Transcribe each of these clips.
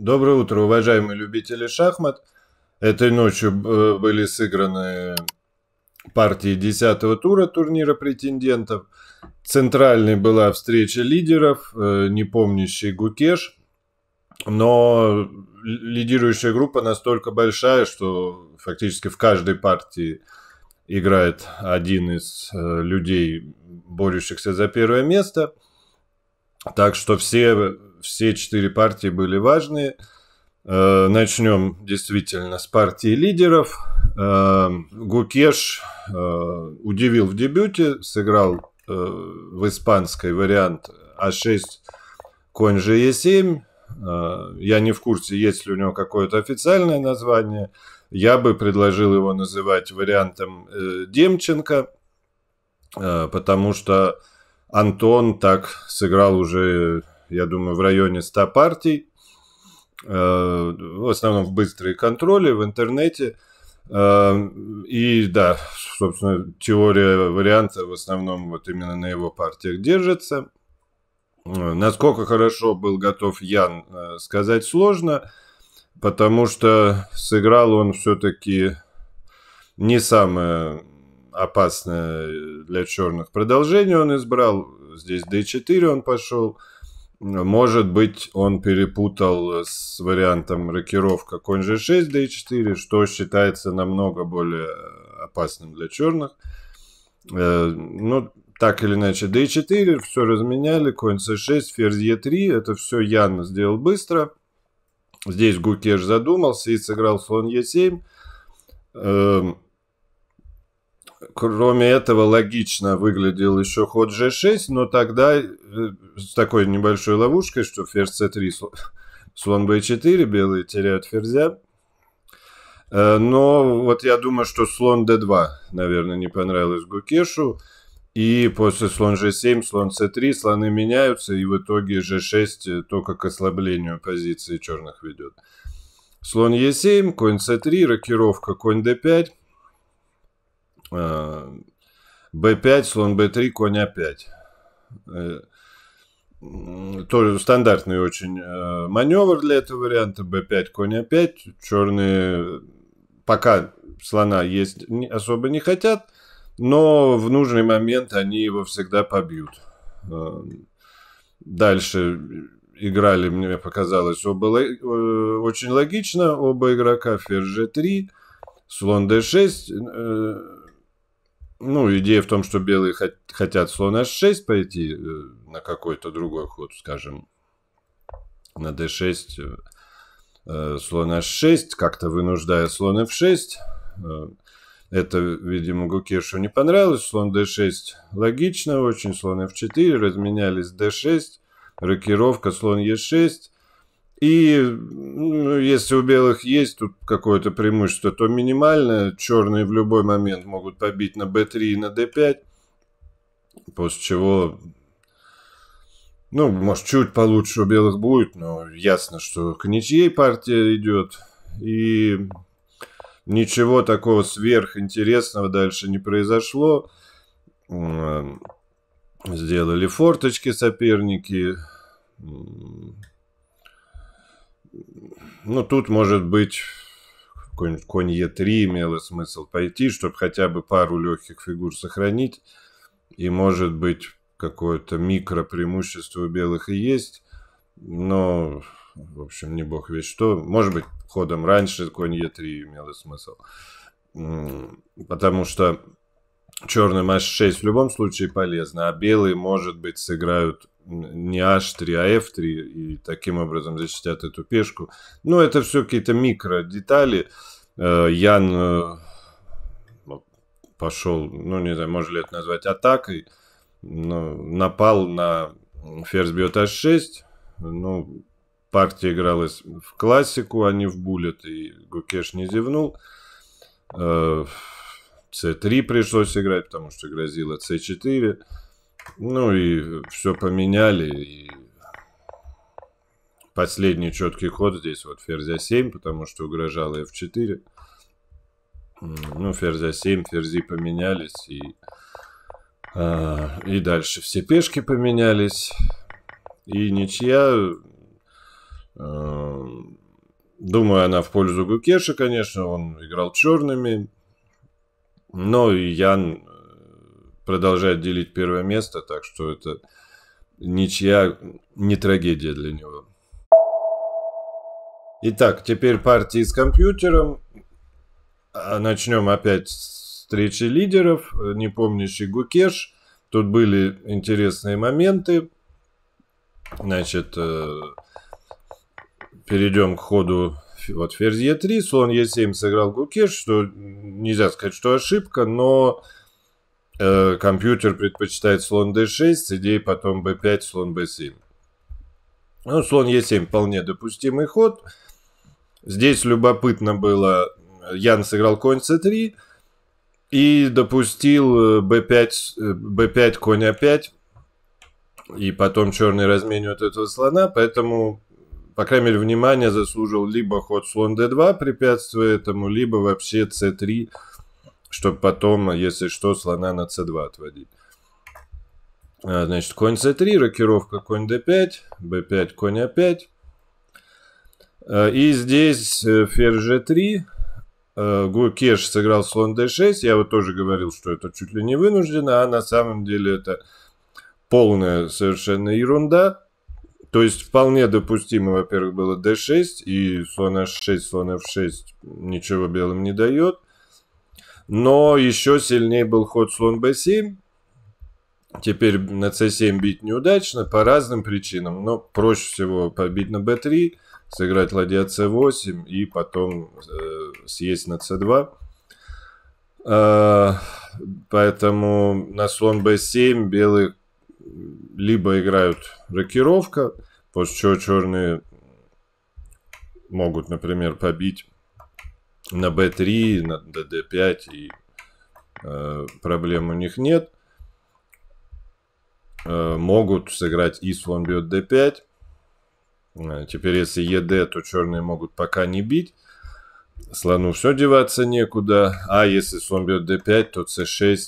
Доброе утро, уважаемые любители шахмат. Этой ночью э, были сыграны партии 10-го тура турнира претендентов. Центральной была встреча лидеров, э, не помнящий Гукеш. Но лидирующая группа настолько большая, что фактически в каждой партии играет один из э, людей, борющихся за первое место. Так что все все четыре партии были важные. Э, начнем действительно с партии лидеров. Э, Гукеш э, удивил в дебюте, сыграл в испанской вариант А6, конь же Е7. Я не в курсе, есть ли у него какое-то официальное название. Я бы предложил его называть вариантом Демченко, потому что Антон так сыграл уже я думаю, в районе 100 партий, э, в основном в быстрые контроли, в интернете. Э, и да, собственно, теория варианта в основном вот именно на его партиях держится. Э, насколько хорошо был готов Ян, сказать сложно, потому что сыграл он все-таки не самое опасное для черных продолжение он избрал. Здесь D4 он пошел. Может быть, он перепутал э, с вариантом рокировка конь g6, d4, что считается намного более опасным для черных. Э, ну, так или иначе, d4, все разменяли, конь c6, ферзь e3, это все Ян сделал быстро. Здесь Гукеш задумался и сыграл слон e7. Кроме этого, логично выглядел еще ход G6, но тогда э, с такой небольшой ловушкой, что ферзь C3, слон B4, белые теряют ферзя. Э, но вот я думаю, что слон D2, наверное, не понравилось Гукешу. И после слон G7, слон C3, слоны меняются, и в итоге G6 э, только к ослаблению позиции черных ведет. Слон E7, конь C3, рокировка конь D5 b5, э, слон b3, конь a5. А э, тоже стандартный очень э, маневр для этого варианта. b5, конь a5. А Черные пока слона есть особо не хотят, но в нужный момент они его всегда побьют. Дальше играли, мне показалось, оба очень логично. Оба игрока ферзь g3, слон d6 ну, идея в том, что белые хотят слон h6 пойти э, на какой-то другой ход, скажем, на d6, э, э, слон h6, как-то вынуждая слон f6. Э, это, видимо, Гукешу не понравилось. Слон d6 логично очень, слон f4, разменялись d6, рокировка слон e6, и ну, если у белых есть тут какое-то преимущество, то минимально. Черные в любой момент могут побить на b3 и на d5. После чего, ну, может, чуть получше у белых будет, но ясно, что к ничьей партия идет. И ничего такого сверхинтересного дальше не произошло. Сделали форточки соперники. Ну, тут, может быть, какой-нибудь конь Е3 имело смысл пойти, чтобы хотя бы пару легких фигур сохранить. И, может быть, какое-то микро преимущество у белых и есть. Но, в общем, не бог ведь что. Может быть, ходом раньше конь Е3 имело смысл. Потому что черный H6 в любом случае полезно, а белые, может быть, сыграют не H3, а F3, и таким образом защитят эту пешку. Но ну, это все какие-то микро детали. Э, Ян э, пошел, ну не знаю, можно ли это назвать атакой, но напал на ферзь бьет h6, ну партия игралась в классику, а не в буллет, и Гукеш не зевнул. c3 э, пришлось играть, потому что грозило c4. Ну и все поменяли. И последний четкий ход здесь вот ферзя А7, потому что угрожала F4. Ну, ферзя А7, ферзи поменялись. И, а, и дальше все пешки поменялись. И ничья... А, думаю, она в пользу Гукеша, конечно. Он играл черными. Но и Ян продолжает делить первое место, так что это ничья не трагедия для него. Итак, теперь партии с компьютером. А, начнем опять с встречи лидеров. Не Непомнящий Гукеш. Тут были интересные моменты. Значит, э, перейдем к ходу вот ферзь Е3, слон Е7 сыграл Гукеш, что нельзя сказать, что ошибка, но Э, компьютер предпочитает слон d6, идея потом b5, слон b7. Ну, слон e7 вполне допустимый ход. Здесь любопытно было, Ян сыграл конь c3 и допустил b5, э, b5 э, конь a5. А и потом черный разменивает этого слона, поэтому, по крайней мере, внимание заслужил либо ход слон d2, препятствуя этому, либо вообще c3, чтобы потом, если что, слона на c2 отводить. А, значит, конь c3, рокировка конь d5, b5, конь a5. А а, и здесь э, ферзь g3, Кеш сыграл слон d6, я вот тоже говорил, что это чуть ли не вынуждено, а на самом деле это полная совершенно ерунда. То есть вполне допустимо, во-первых, было d6, и слон h6, слон f6 ничего белым не дает. Но еще сильнее был ход слон b7. Теперь на c7 бить неудачно по разным причинам, но проще всего побить на b3, сыграть ладья c8 и потом э, съесть на c2. Э, а, поэтому на слон b7 белые либо играют рокировка, после чего черные могут, например, побить на B3, на DD5, и э, проблем у них нет. Э, могут сыграть и слон бьет D5. Теперь, если ED, то черные могут пока не бить. Слону все деваться некуда. А если слон бьет D5, то C6,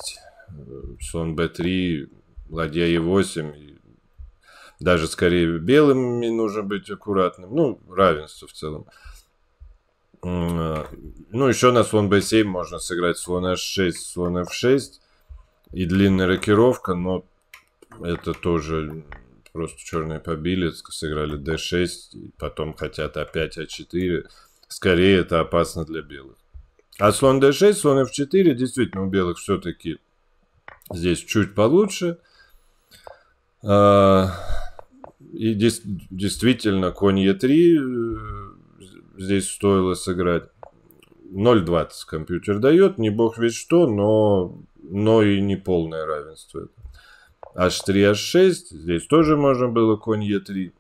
слон B3, ладья E8. Даже скорее белыми нужно быть аккуратным. Ну, равенство в целом. Э, Э, ну, еще на слон b7 можно сыграть слон h6, слон f6 и длинная рокировка, но это тоже просто черные побили, сыграли d6, потом хотят опять a4. А Скорее это опасно для белых. А слон d6, слон f4, действительно, у белых все-таки здесь чуть получше. А, и действительно, конь e3 здесь стоило сыграть. 0.20 компьютер дает, не бог ведь что, но, но и не полное равенство. H3, H6, здесь тоже можно было конь E3.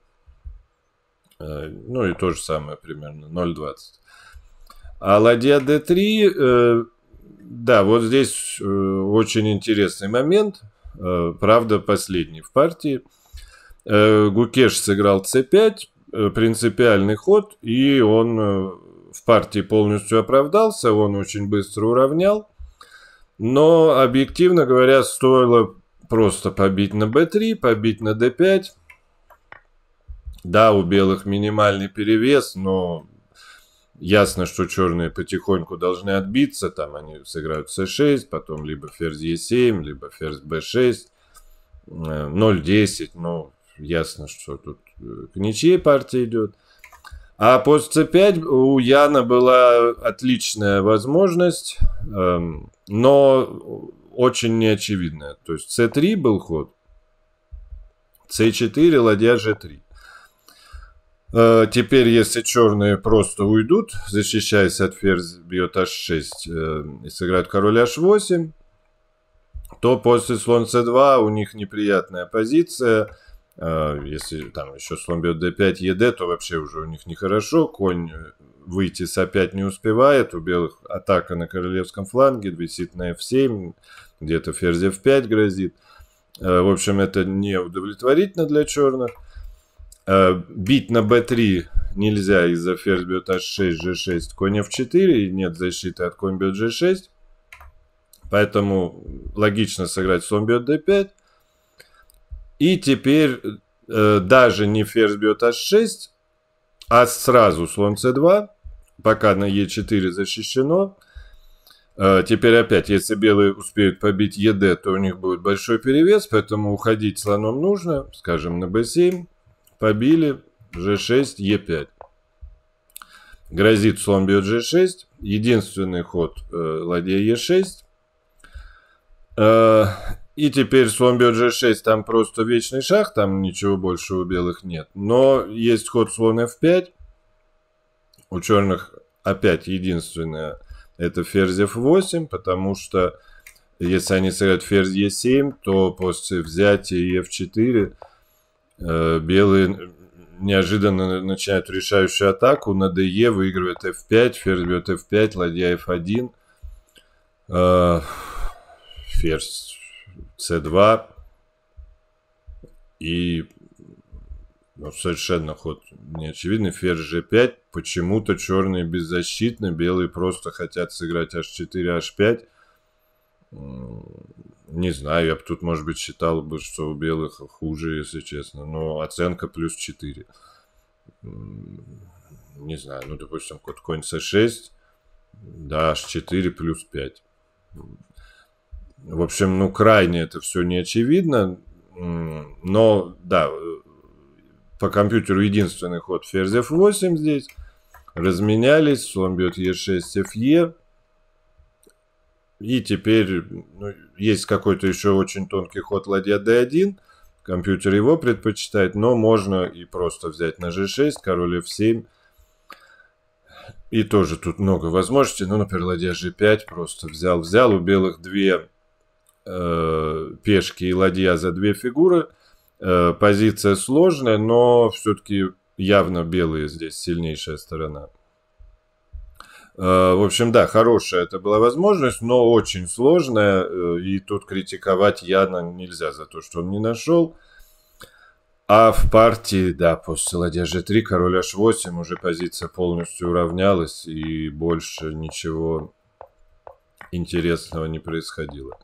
Э, ну и то же самое примерно, 0.20. А ладья D3, э, да, вот здесь э, очень интересный момент, правда последний в партии. Гукеш сыграл c5, Э, принципиальный ход, и он э, в партии полностью оправдался, он очень быстро уравнял. Но, объективно говоря, стоило просто побить на b3, побить на d5. Да, у белых минимальный перевес, но ясно, что черные потихоньку должны отбиться. Там они сыграют c6, потом либо ферзь e7, либо ферзь b6. 0-10, э, ну, ясно, что тут э, к ничьей партии идет. А пост c5 у Яна была отличная возможность, эм, но очень неочевидная. То есть c3 был ход, c4, ладья g3. Э, теперь, если черные просто уйдут, защищаясь от ферзь, бьет h6 э, и сыграют король h8, то после слон c2 у них неприятная позиция – а, если там еще слон бьет d5, ед, то вообще уже у них нехорошо. Конь э, выйти с опять не успевает. У белых атака на королевском фланге, висит на f7, где-то ферзь f5 грозит. Э, в общем, это не удовлетворительно для черных. Э, бить на b3 нельзя из-за ферзь бьет h6, g6, конь f4, и нет защиты от конь бьет g6. Поэтому логично сыграть слон бьет d5. И теперь э, даже не ферзь бьет h6, а сразу слон c2, пока на e4 защищено. Э, теперь опять, если белые успеют побить ед, то у них будет большой перевес, поэтому уходить слоном нужно, скажем, на b7. Побили, g6, e5. Грозит слон бьет g6. Единственный ход э, ладья e6. Э, и теперь с Вомби G6 там просто вечный шах, там ничего больше у белых нет. Но есть ход слон F5. У черных опять единственное это ферзь F8, потому что если они сыграют ферзь E7, то после взятия F4 э, белые неожиданно начинают решающую атаку. На ДЕ выигрывает F5, ферзь бьет F5, ладья F1. Э, ферзь c2 и ну, совершенно ход неочевидный. Ферзь g5. Почему-то черные беззащитны, белые просто хотят сыграть h4, h5. Не знаю, я бы тут, может быть, считал бы, что у белых хуже, если честно. Но оценка плюс 4. Не знаю, ну, допустим, код конь c6. Да, h4 плюс 5. В общем, ну, крайне это все не очевидно, но, да, по компьютеру единственный ход ферзь f8 здесь. Разменялись, слон бьет e6, fe. И теперь ну, есть какой-то еще очень тонкий ход ладья d1. Компьютер его предпочитает, но можно и просто взять на g6, король f7. И тоже тут много возможностей. Ну, например, ладья g5 просто взял-взял. У белых две э, пешки и ладья за две фигуры. Э, позиция сложная, но все-таки явно белые здесь сильнейшая сторона. Э, в общем, да, хорошая это была возможность, но очень сложная. Э, и тут критиковать Яна нельзя за то, что он не нашел. А в партии, да, после ладья g3, король h8, уже позиция полностью уравнялась, и больше ничего интересного не происходило.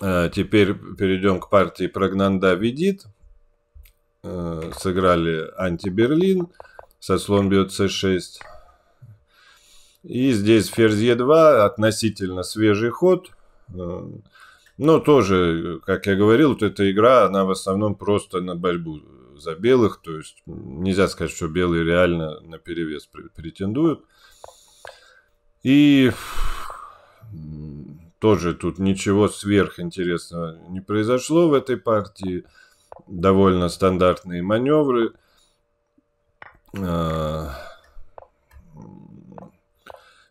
Э, теперь перейдем к партии Прогнанда Ведит. Э, сыграли антиберлин. Сослон бьет с 6 И здесь ферзь е 2 относительно свежий ход. Э, но тоже, как я говорил, вот эта игра, она в основном просто на борьбу за белых. То есть нельзя сказать, что белые реально на перевес претендуют. И тоже тут ничего сверхинтересного не произошло в этой партии. Довольно стандартные маневры. А,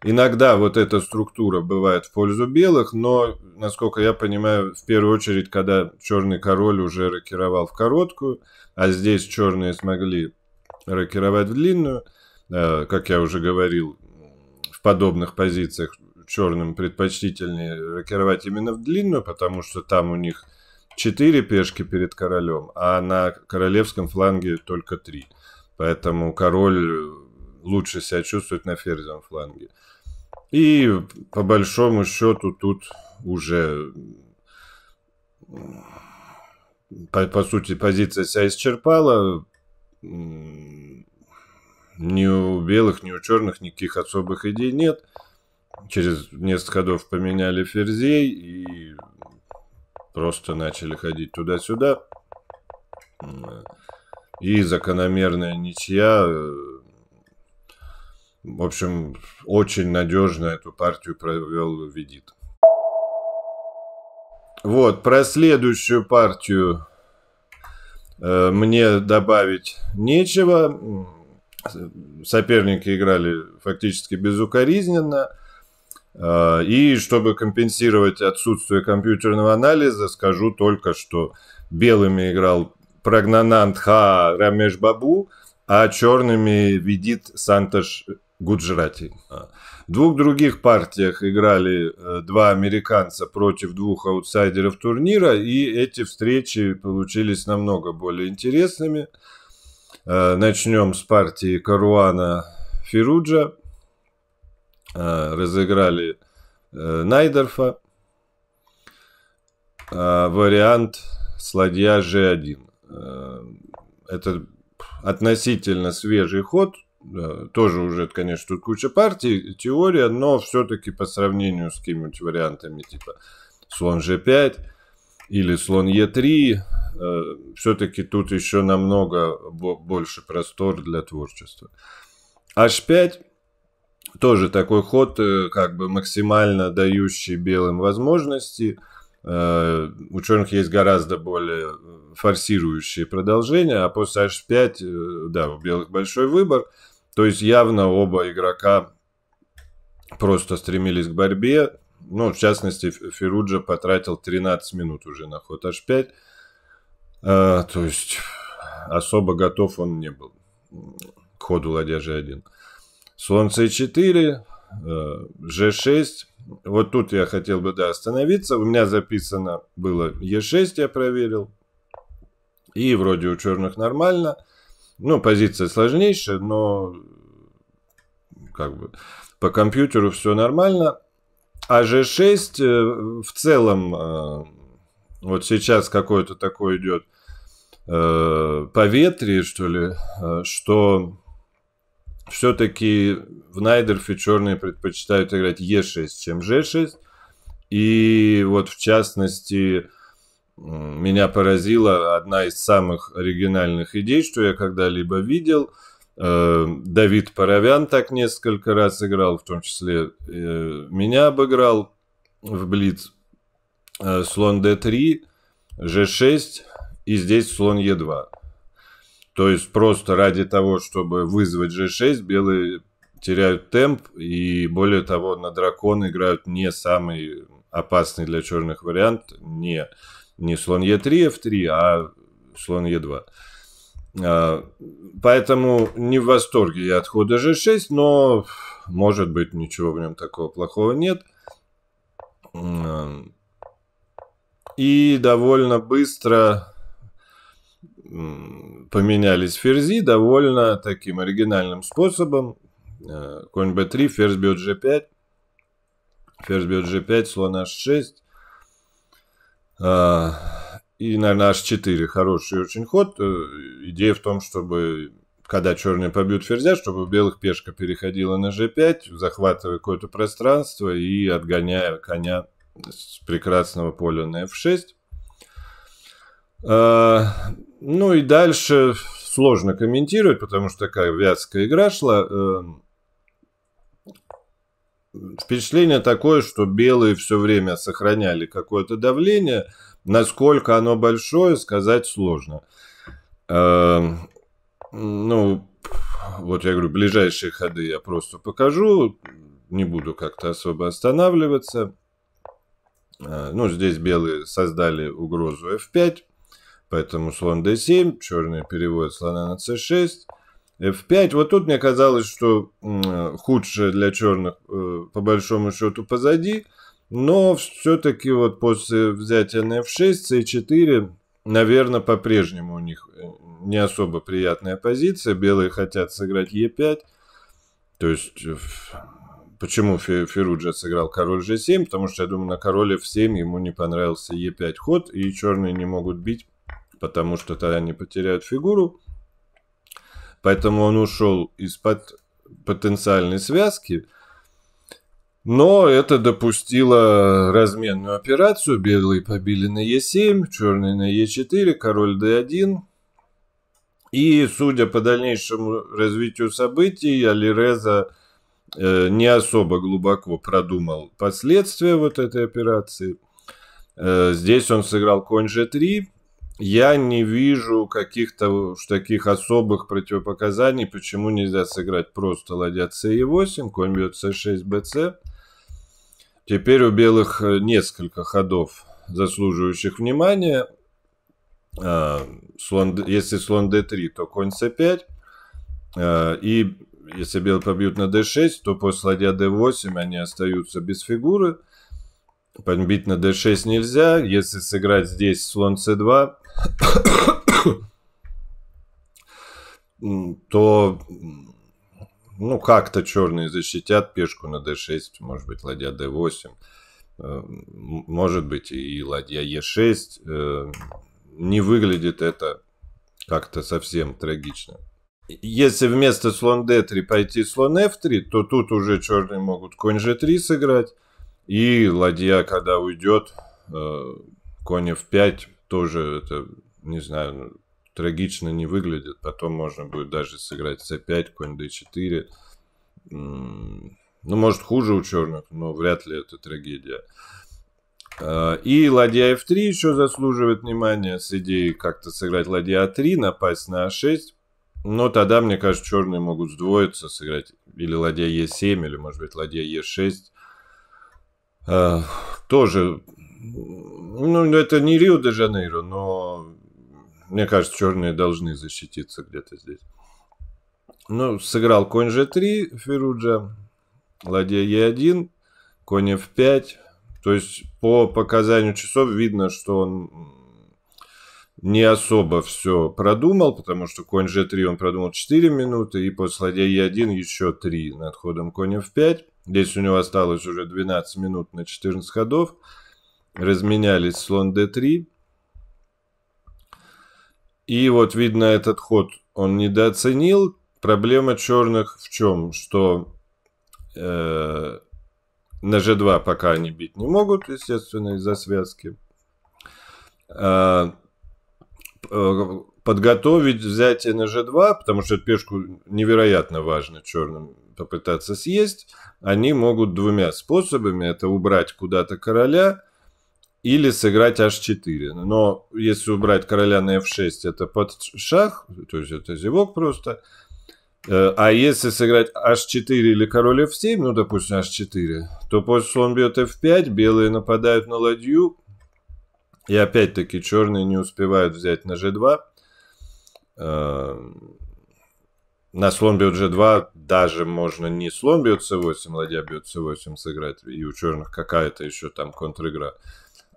иногда вот эта структура бывает в пользу белых, но, насколько я понимаю, в первую очередь, когда черный король уже рокировал в короткую, а здесь черные смогли рокировать в длинную, а, как я уже говорил, подобных позициях черным предпочтительнее рокировать именно в длинную, потому что там у них четыре пешки перед королем, а на королевском фланге только три. Поэтому король э, лучше себя чувствует на ферзевом фланге. И по большому счету тут уже по, по сути позиция себя исчерпала. Ни у белых, ни у черных никаких особых идей нет. Через несколько ходов поменяли ферзей и просто начали ходить туда-сюда. И закономерная ничья. Э, в общем, очень надежно эту партию провел Ведит. Вот, про следующую партию э, мне добавить нечего соперники играли фактически безукоризненно. А, и чтобы компенсировать отсутствие компьютерного анализа, скажу только, что белыми играл Прагнананд Ха Рамеш Бабу, а черными видит Санташ Гуджрати. А, в двух других партиях играли э, два американца против двух аутсайдеров турнира, и эти встречи получились намного более интересными. Э, начнем с партии Каруана Фируджа. Э, разыграли э, Найдерфа. Вариант с ладья G1. Это относительно свежий ход. Тоже уже, конечно, тут куча партий, теория, но все-таки по сравнению с какими-нибудь вариантами типа слон G5 или слон e 3 Э, все-таки тут еще намного больше простор для творчества. H5 тоже такой ход, э, как бы максимально дающий белым возможности. Э, у черных есть гораздо более форсирующие продолжения, а после H5, да, у белых большой выбор. То есть явно оба игрока просто стремились к борьбе. Ну, в частности, Феруджа потратил 13 минут уже на ход H5. А, то есть особо готов он не был к ходу ладья G1. Солнце E4, G6. Э, вот тут я хотел бы да, остановиться. У меня записано было E6, я проверил. И вроде у черных нормально. Ну, позиция сложнейшая, но как бы по компьютеру все нормально. А G6 э, в целом э, вот сейчас какое-то такое идет э, поветрие, что ли, э, что все-таки в Найдерфе черные предпочитают играть Е6, чем Ж6. И вот в частности меня поразила одна из самых оригинальных идей, что я когда-либо видел. Э, Давид Паровян так несколько раз играл, в том числе э, меня обыграл в Блиц. Э, слон d3, g6 и здесь слон e2. То есть просто ради того, чтобы вызвать g6, белые теряют темп и более того на дракон играют не самый опасный для черных вариант, не, не слон e3, f3, а слон e2. Э, поэтому не в восторге я от хода g6, но может быть ничего в нем такого плохого нет и довольно быстро поменялись ферзи довольно таким оригинальным способом. Э, конь b3, ферзь бьет g5, ферзь бьет g5, слон h6 а, и, наверное, h4. Хороший очень ход. Э, идея в том, чтобы когда черные побьют ферзя, чтобы у белых пешка переходила на g5, захватывая какое-то пространство и отгоняя коня с прекрасного поля на f6. А, ну и дальше сложно комментировать, потому что такая вязкая игра шла. Эм, впечатление такое, что белые все время сохраняли какое-то давление. Насколько оно большое, сказать сложно. Эм, ну, вот я говорю, ближайшие ходы я просто покажу. Не буду как-то особо останавливаться. Э, ну, здесь белые создали угрозу f5, поэтому слон d7, черные переводят слона на c6, f5. Вот тут мне казалось, что худшее для черных э, по большому счету позади, но все-таки вот после взятия на f6, c4, наверное, по-прежнему у них э, не особо приятная позиция. Белые хотят сыграть e5, то есть Почему Феруджа сыграл король g7? Потому что, я думаю, на короле f7 ему не понравился e5 ход, и черные не могут бить, потому что тогда они потеряют фигуру. Поэтому он ушел из-под потенциальной связки. Но это допустило разменную операцию. Белые побили на e7, черные на e4, король d1. И, судя по дальнейшему развитию событий, Алиреза Э, не особо глубоко продумал последствия вот этой операции. Э, здесь он сыграл конь g3. Я не вижу каких-то таких особых противопоказаний, почему нельзя сыграть просто ладья c8, конь бьет c6, bc. Теперь у белых э, несколько ходов, заслуживающих внимания. Слон, если слон d3, то конь c5. И если белые побьют на d6, то после ладья d8 они остаются без фигуры. Побить на d6 нельзя. Если сыграть здесь слон c2, то ну как-то черные защитят пешку на d6, может быть ладья d8, э, может быть и ладья e6. Э, не выглядит это как-то совсем трагично если вместо слон d3 пойти слон f3, то тут уже черные могут конь g3 сыграть. И ладья, когда уйдет, э, конь f5 тоже это, не знаю, ну, трагично не выглядит. Потом можно будет даже сыграть c5, конь d4. Ну, может, хуже у черных, но вряд ли это трагедия. Э, и ладья f3 еще заслуживает внимания с идеей как-то сыграть ладья a3, а напасть на a6. А но тогда, мне кажется, черные могут сдвоиться, сыграть или ладья Е7, или, может быть, ладья Е6. Э, а, тоже, ну, это не Рио-де-Жанейро, но мне кажется, черные должны защититься где-то здесь. Ну, сыграл конь G3, Феруджа, ладья e 1 конь F5. То есть, по показанию часов видно, что он не особо все продумал, потому что конь g3 он продумал 4 минуты, и после ладья e1 еще 3 над ходом коня в 5. Здесь у него осталось уже 12 минут на 14 ходов. Разменялись слон d3. И вот видно этот ход он недооценил. Проблема черных в чем? Что э, на g2 пока они бить не могут, естественно, из-за связки. А, Э, подготовить, взять НЖ2, потому что эту пешку невероятно важно черным попытаться съесть. Они могут двумя способами. Это убрать куда-то короля или сыграть h4. Но если убрать короля на f6, это под шах, то есть это зевок просто. Э, а если сыграть h4 или король f7, ну, допустим, h4, то после слон бьет f5, белые нападают на ладью, и опять-таки черные не успевают взять на g2. Эм, на слон бьет g2 даже можно не слон бьет c8, ладья бьет c8 сыграть, и у черных какая-то еще там контр-игра.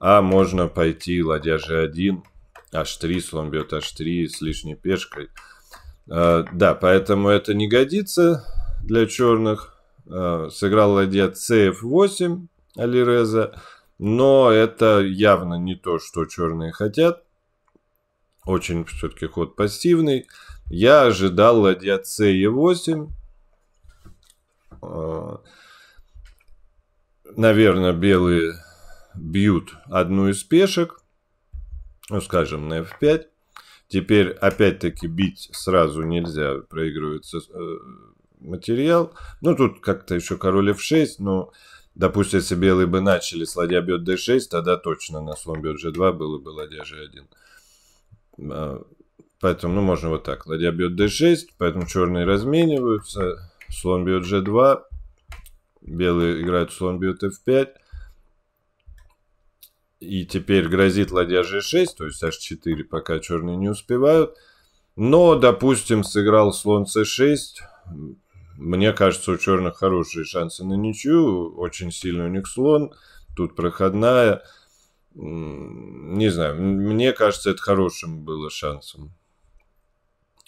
А можно пойти ладья g1, h3, слон бьет h3 с лишней пешкой. Э, да, поэтому это не годится для черных. Э, сыграл ладья cf8 Алиреза. Но это явно не то, что черные хотят. Очень все-таки ход пассивный. Я ожидал ладья c e 8. А, Наверное, белые бьют одну из пешек. Ну, скажем, на f5. Теперь, опять-таки, бить сразу нельзя. Проигрывается э, материал. Ну, тут как-то еще король f6, но... Допустим, если белые бы начали с ладья бьет d6, тогда точно на слон бьет g2 было бы ладья g1. А, поэтому, ну, можно вот так. Ладья бьет d6, поэтому черные размениваются. Слон бьет g2. Белые играют слон бьет f5. И теперь грозит ладья g6, то есть h4, пока черные не успевают. Но, допустим, сыграл слон c6. Мне кажется, у черных хорошие шансы на ничью. Очень сильный у них слон. Тут проходная. Не знаю, мне кажется, это хорошим было шансом.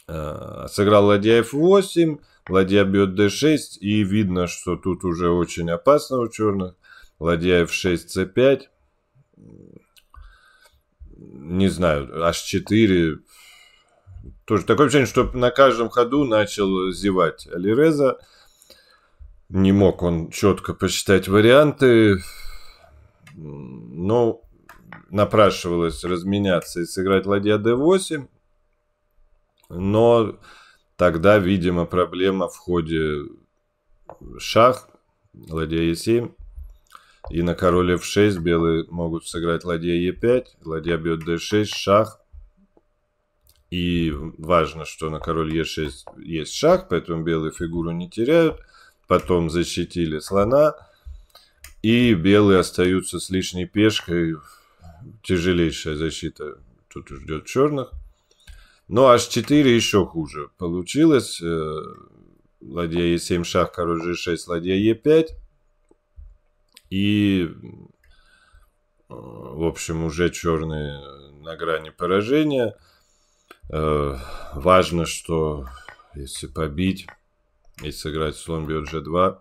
А, сыграл ладья f8, ладья бьет d6, и видно, что тут уже очень опасно у черных. Ладья f6, c5. Не знаю, h4 тоже такое ощущение, что на каждом ходу начал зевать Алиреза. Не мог он четко посчитать варианты. Но напрашивалось разменяться и сыграть ладья d8. Но тогда, видимо, проблема в ходе шах, ладья e7. И на короле f6 белые могут сыграть ладья e5, ладья бьет d6, шах. И важно, что на король Е6 есть шах, поэтому белые фигуру не теряют. Потом защитили слона. И белые остаются с лишней пешкой. Тяжелейшая защита тут ждет черных. Но ну, h4 еще хуже получилось. Э, ладья e7, шах, король g6, ладья e5. И, э, в общем, уже черные на грани поражения – Э, важно, что если побить, если сыграть слон бьет g2,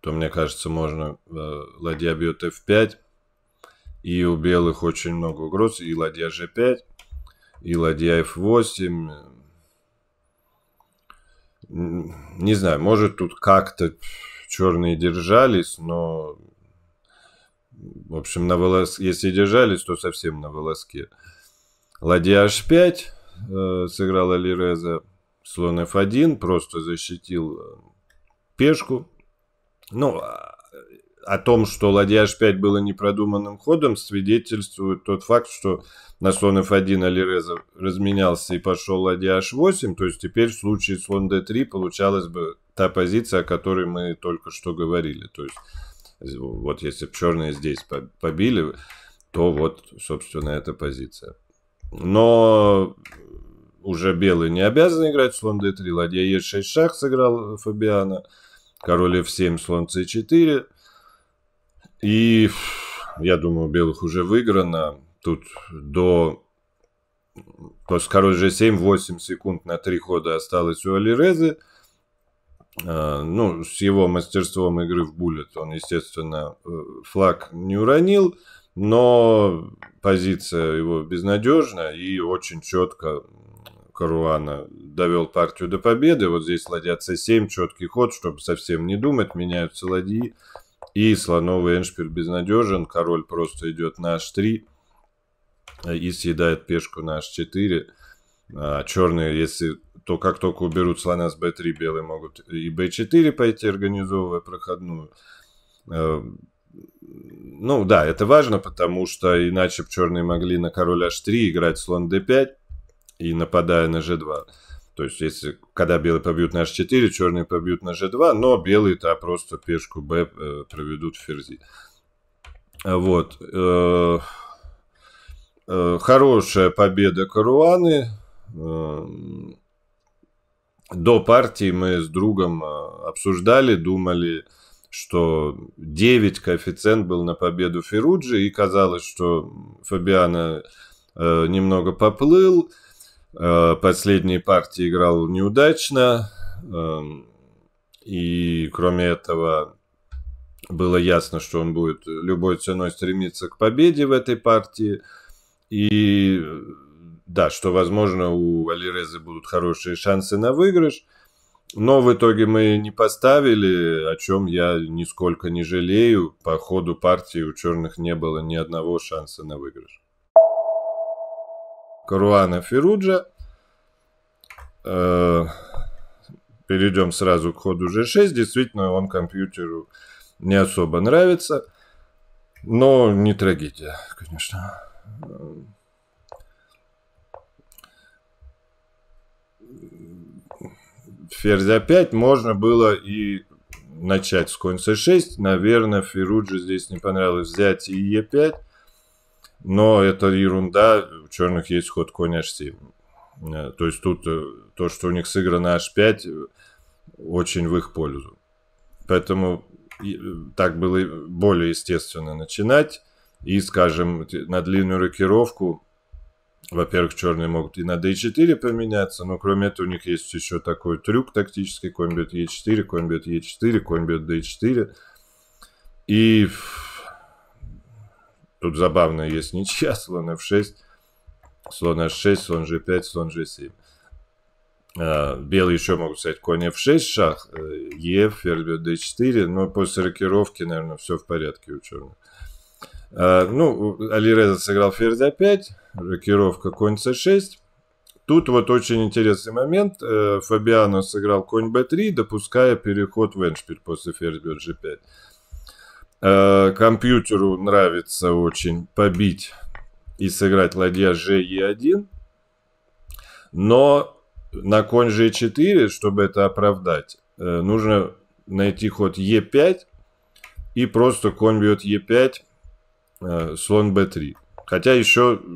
то, мне кажется, можно э, ладья бьет f5, и у белых очень много угроз, и ладья g5, и ладья f8. Не знаю, может тут как-то черные держались, но, в общем, на волос... если держались, то совсем на волоске. Ладья h5 э, сыграла Лиреза. Слон f1 просто защитил э, пешку. Ну, а, о том, что ладья h5 было непродуманным ходом, свидетельствует тот факт, что на слон f1 Алиреза разменялся и пошел ладья h8, то есть теперь в случае слон d3 получалась бы та позиция, о которой мы только что говорили. То есть вот если бы черные здесь побили, то вот, собственно, эта позиция. Но уже белые не обязаны играть слон d3. Ладья e6 шах сыграл Фабиана. Король f7, слон c4. И я думаю, белых уже выиграно. Тут до... То есть король g7, 8 секунд на 3 хода осталось у Алирезы. А, ну, с его мастерством игры в буллет он, естественно, э, флаг не уронил но позиция его безнадежна и очень четко Каруана довел партию до победы. Вот здесь ладья c7, четкий ход, чтобы совсем не думать, меняются ладьи. И слоновый эншпиль безнадежен, король просто идет на h3 и съедает пешку на h4. А черные, если то как только уберут слона с b3, белые могут и b4 пойти, организовывая проходную. Э, ну да, это важно, потому что иначе черные могли на король h3 играть слон d5 и нападая на g2. То есть, если, когда белые побьют на h4, черные побьют на g2, но белые-то просто пешку b э, проведут в ферзи. А вот. Э, э, хорошая победа Каруаны. Эм, до партии мы с другом обсуждали, думали, что 9 коэффициент был на победу Фируджи и казалось, что Фабиана э, немного поплыл, э, последние партии играл неудачно, э, и кроме этого было ясно, что он будет любой ценой стремиться к победе в этой партии, и э, да, что, возможно, у Алирезы будут хорошие шансы на выигрыш – но в итоге мы не поставили, о чем я нисколько не жалею. По ходу партии у черных не было ни одного шанса на выигрыш. Каруана Феруджа. Э, перейдем сразу к ходу G6. Действительно, он компьютеру не особо нравится. Но не трагедия, конечно. ферзь А5 можно было и начать с конь С6. Наверное, Феруджи здесь не понравилось взять и Е5. Но это ерунда. У черных есть ход конь H7. Э, то есть тут э, то, что у них сыграно H5, очень в их пользу. Поэтому э, так было более естественно начинать. И, скажем, на длинную рокировку во-первых, черные могут и на d4 поменяться, но кроме этого у них есть еще такой трюк тактический, конь бьет e4, конь бьет e4, конь бьет d4. И тут забавно, есть ничья, слон f6, слон h6, слон g5, слон g7. А, белые еще могут взять конь f6, шах, э, еф, ферзь бьет d4, но после рокировки, наверное, все в порядке у черных. Э, ну, Алиреза сыграл ферзь А5, рокировка конь С6. Тут вот очень интересный момент. Э, Фабиано сыграл конь b3, допуская переход в эндшпиль после ферзь бьет 5 э, Компьютеру нравится очень побить и сыграть ладья g e1. Но на конь g4, чтобы это оправдать, нужно найти ход e5 и просто конь бьет e5 Э, слон b3. Хотя еще э,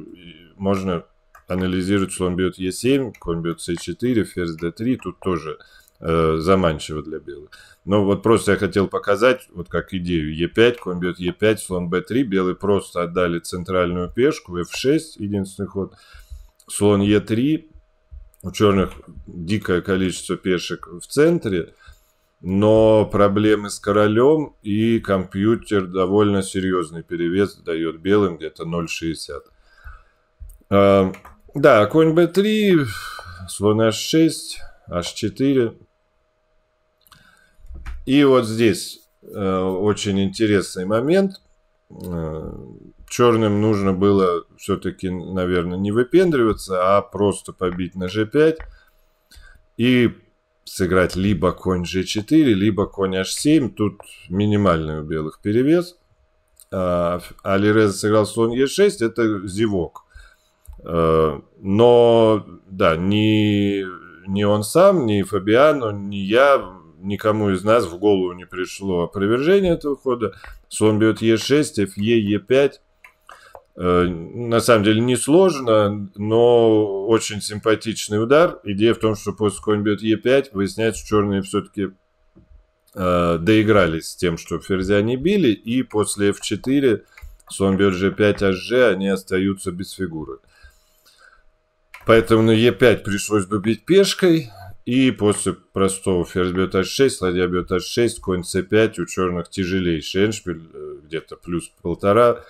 можно анализировать, слон бьет e7, конь бьет c4, ферзь d3, тут тоже э, заманчиво для белых. Но вот просто я хотел показать, вот как идею, e5, конь бьет e5, слон b3, белые просто отдали центральную пешку, f6, единственный ход, слон e3, у черных дикое количество пешек в центре, но проблемы с королем и компьютер довольно серьезный перевес дает белым где-то 0,60. А, да, конь b3, слон h6, h4. И вот здесь э, очень интересный момент. Э, черным нужно было все-таки, наверное, не выпендриваться, а просто побить на g5. И сыграть либо конь g4, либо конь h7. Тут минимальный у белых перевес. А сыграл слон e6, это зевок. Э, но, да, ни, ни он сам, ни Фабиано, ни я, никому из нас в голову не пришло опровержение этого хода. Слон бьет e6, fe, e5. Э, на самом деле не сложно, но очень симпатичный удар. Идея в том, что после конь бьет Е5, выясняется, черные все-таки э, доигрались с тем, что ферзя не били, и после F4 слон бьет G5, HG, они остаются без фигуры. Поэтому на Е5 пришлось бы бить пешкой, и после простого ферзь бьет h6, ладья бьет h6, конь c5, у черных тяжелейший эншпиль, э, где-то плюс полтора,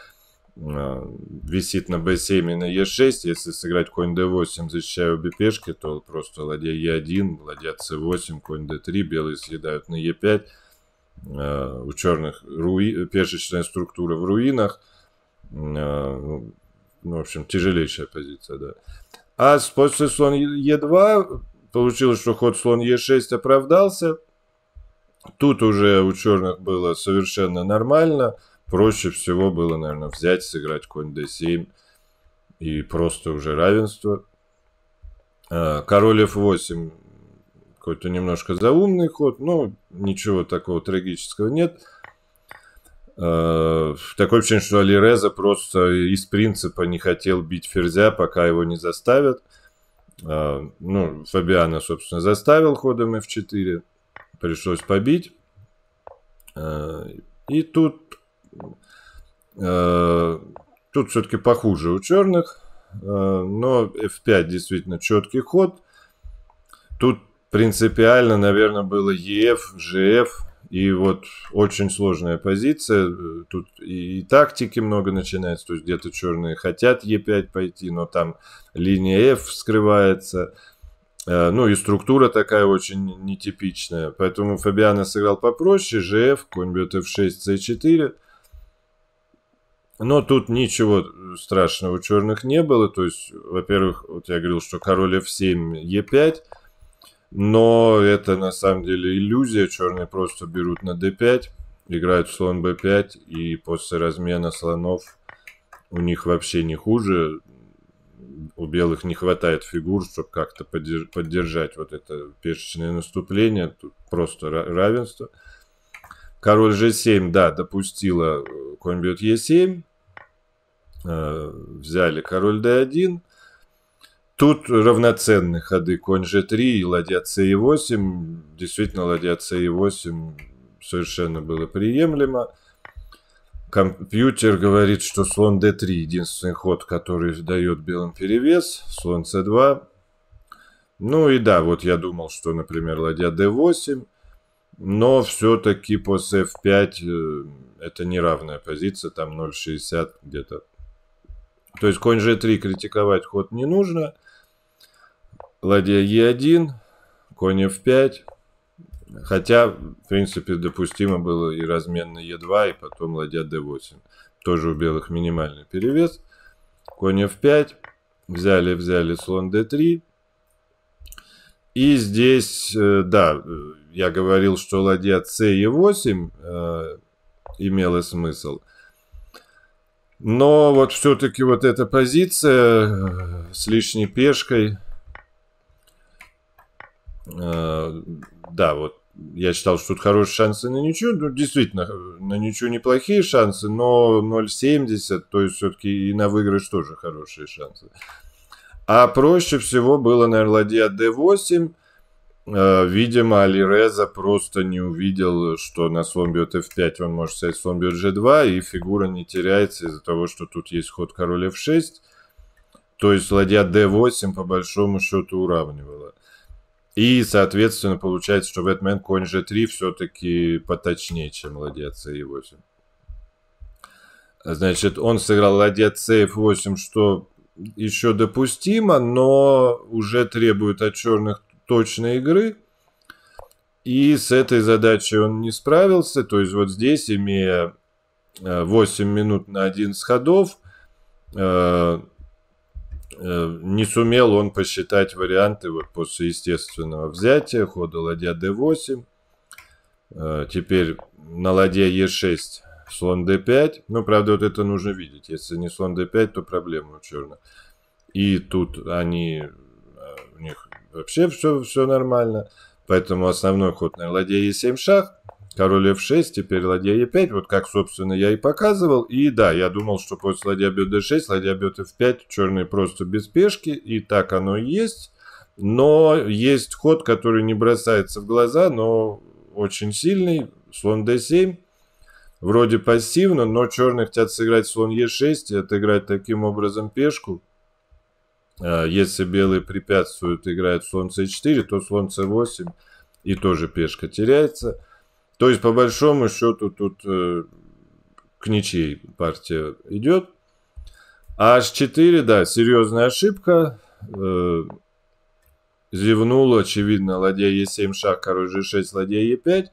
а, висит на b7 и на e6. Если сыграть конь d8, защищая обе пешки, то просто ладья e1, ладья c8, конь d3, белые съедают на e5. А, у черных руи... пешечная структура в руинах. А, ну, в общем, тяжелейшая позиция, да. А после слон e2 получилось, что ход слон e6 оправдался. Тут уже у черных было совершенно Нормально проще всего было, наверное, взять, сыграть конь d7 и просто уже равенство. А, король f8 какой-то немножко заумный ход, но ничего такого трагического нет. А, такое ощущение, что Алиреза просто из принципа не хотел бить ферзя, пока его не заставят. А, ну, Фабиана, собственно, заставил ходом f4. Пришлось побить. И тут Э, тут все-таки похуже у черных, э, но F5 действительно четкий ход. Тут принципиально, наверное, было EF, GF, и вот очень сложная позиция. Э, тут и, и тактики много начинается. То есть где-то черные хотят Е5 пойти, но там линия F скрывается. Ну и структура такая очень нетипичная. Поэтому Фабиано сыграл попроще. gf, конь бьет F6, C4. Но тут ничего э, страшного у черных не было. То есть, во-первых, вот я говорил, что король f7, e5. Но это на самом деле иллюзия. Черные просто берут на d5, играют слон b5. И после размена слонов у них вообще не хуже. У белых не хватает фигур, чтобы как-то поддержать вот это пешечное наступление. Тут просто равенство. Король g7, да, допустила, э, конь бьет e7. Э, взяли король d1. Тут равноценные ходы. Конь g3 и ладья c8. Действительно, ладья c8 совершенно было приемлемо. Компьютер говорит, что слон d3 единственный ход, который дает белым перевес. Слон c2. Ну и да, вот я думал, что, например, ладья d8. Но все-таки после F5 э, это неравная позиция, там 0,60 где-то. То есть конь G3 критиковать ход не нужно. Ладья E1, конь F5. Хотя, в принципе, допустимо было и размен на Е2, и потом ладья d8. Тоже у белых минимальный перевес. Конь f5. Взяли, взяли слон d3. И здесь, э, да, э, я говорил, что ладья c и 8 э, имела смысл. Но вот все-таки вот эта позиция э, с лишней пешкой, э, да, вот я считал, что тут хорошие шансы на ничью. Ну, действительно, на ничью неплохие шансы, но 0,70, то есть все-таки и на выигрыш тоже хорошие шансы. А проще всего было, наверное, ладья d8, Э, видимо, Алиреза просто не увидел, что на слонбьет f5 он может стоять слонбьет g2, и фигура не теряется из-за того, что тут есть ход король f6. То есть ладья d8 по большому счету уравнивала. И, соответственно, получается, что в этот момент конь g3 все-таки поточнее, чем ладья c8. Значит, он сыграл ладья c8, что еще допустимо, но уже требует от черных точной игры. И с этой задачей он не справился. То есть вот здесь, имея 8 э, минут на 11 ходов, э, э, не сумел он посчитать варианты вот после естественного взятия хода ладья d8. Теперь на ладья e6 слон d5. Ну, правда, вот это нужно видеть. Если не слон d5, то проблема у черных. И тут они, у них вообще все, все нормально. Поэтому основной ход на ладья e7 шах, король f6, теперь ладья e5, вот как, собственно, я и показывал. И да, я думал, что после ладья бьет d6, ладья бьет f5, черные просто без пешки, и так оно и есть. Но есть ход, который не бросается в глаза, но очень сильный, слон d7. Вроде пассивно, но черные хотят сыграть слон e6 и отыграть таким образом пешку. Э, если белые препятствуют, играет слон c4, то слон c8 и тоже пешка теряется. То есть, по большому счету, тут э, к ничьей партия идет. h4, а да, серьезная ошибка. Э, зевнул, очевидно, ладья e7, шаг, король g6, ладья e5.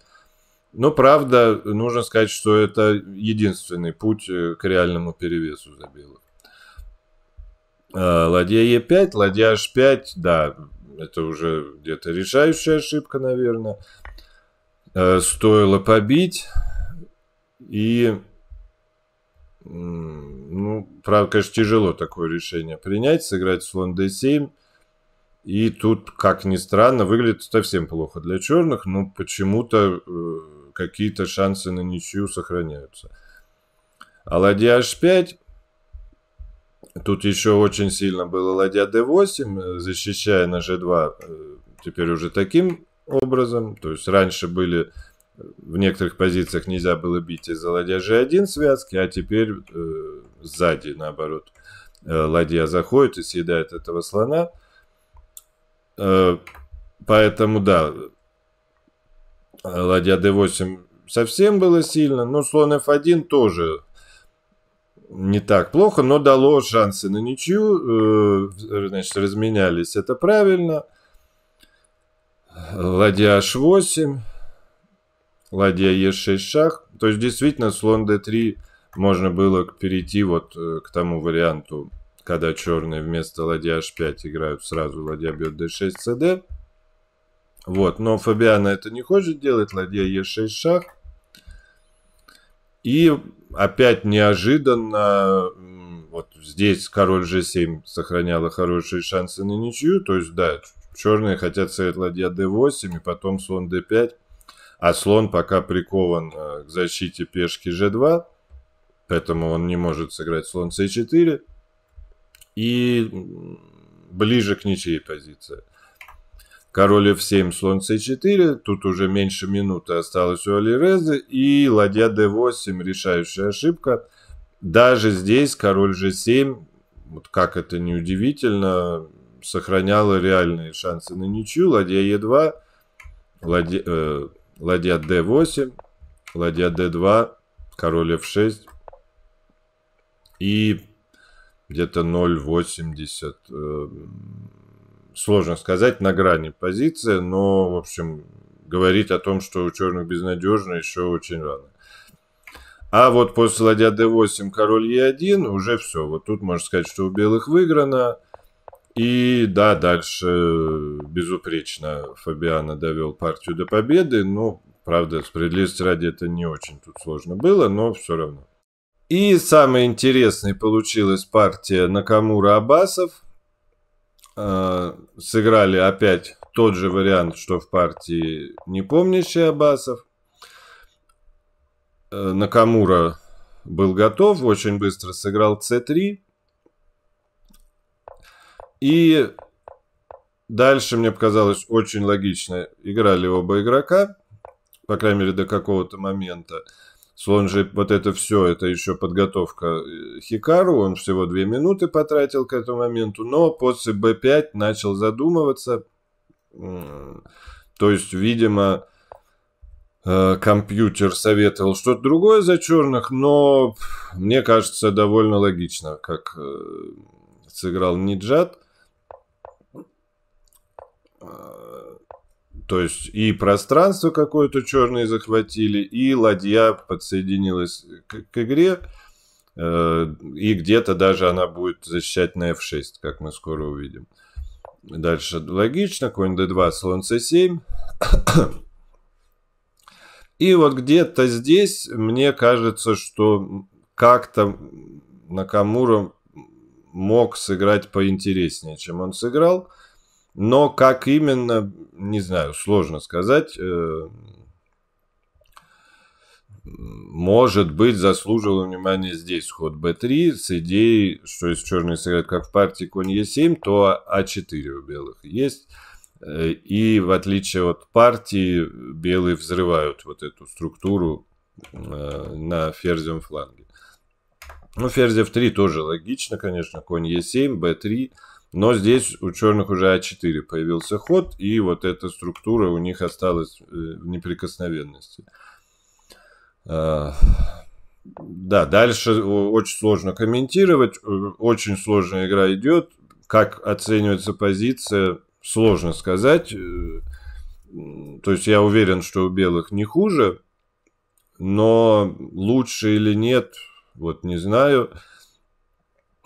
Но, правда, нужно сказать, что это единственный путь э, к реальному перевесу за белых. А, ладья Е5, ладья H5, да, это уже где-то решающая ошибка, наверное. А, стоило побить. И, ну, правда, конечно, тяжело такое решение принять, сыграть слон D7. И тут, как ни странно, выглядит совсем плохо для черных, но почему-то э, какие-то шансы на ничью сохраняются. А ладья h5 Тут еще очень сильно было ладья d8, э, защищая на g2 э, теперь уже таким образом. То есть раньше были э, в некоторых позициях нельзя было бить из-за ладья g1 связки, а теперь э, сзади, наоборот, ладья заходит и съедает этого слона. Э, поэтому, да, ладья d8 совсем было сильно, но слон f1 тоже не так плохо, но дало шансы на ничью. Э, значит, разменялись это правильно. Ладья h8, ладья e6 шах. То есть, действительно, слон d3 можно было перейти вот э, к тому варианту, когда черные вместо ладья h5 играют сразу ладья бьет d6 cd. Вот, но Фабиана это не хочет делать, ладья e6 шах. И опять неожиданно, вот здесь король G7 сохраняла хорошие шансы на ничью, то есть да, черные хотят совет ладья D8 и потом слон D5, а слон пока прикован э, к защите пешки G2, поэтому он не может сыграть слон C4 и ближе к ничьей позиции. Король f7, слон c4, тут уже меньше минуты осталось у Алирезы, и ладья d8, решающая ошибка. Даже здесь король g7, вот как это не удивительно, сохраняла реальные шансы на ничью. Ладья e2, ладья, э, ладья d8, ладья d2, король f6 и где-то 0,80 э, сложно сказать, на грани позиция, но, в общем, говорить о том, что у черных безнадежно, еще очень рано. А вот после ладья d8, король e1, уже все. Вот тут можно сказать, что у белых выиграно. И да, дальше э, безупречно Фабиано довел партию до победы. Ну, правда, справедливости ради это не очень тут сложно было, но все равно. И самой интересной получилась партия Накамура Абасов. Э, сыграли опять тот же вариант, что в партии не непомнящий Абасов. Э, Накамура был готов, очень быстро сыграл c3. И дальше, мне показалось, очень логично играли оба игрока, по крайней мере, до какого-то момента. Слон же вот это все, это еще подготовка э, Хикару, он всего две минуты потратил к этому моменту, но после Б5 начал задумываться. То есть, видимо, э, компьютер советовал что-то другое за черных, но мне кажется довольно логично, как э, сыграл Ниджат. А, то есть и пространство какое-то черное захватили, и ладья подсоединилась к, к игре. Э, и где-то даже она будет защищать на f6, как мы скоро увидим. Дальше логично, конь d2, слон c7. И вот где-то здесь, мне кажется, что как-то Накамура мог сыграть поинтереснее, чем он сыграл. Но как именно, не знаю, сложно сказать. Э, может быть, заслужил внимание здесь ход b3 с идеей, что если черные сыграют как в партии конь e7, то а4 у белых есть. Э, и в отличие от партии, белые взрывают вот эту структуру э, на ферзем фланге. Ну, ферзь f3 тоже логично, конечно, конь e7, b3. Но здесь у черных уже А4 появился ход, и вот эта структура у них осталась э, в неприкосновенности. А, да, дальше очень сложно комментировать, э, очень сложная игра идет. Как оценивается позиция, сложно сказать. Э, то есть я уверен, что у белых не хуже, но лучше или нет, вот не знаю.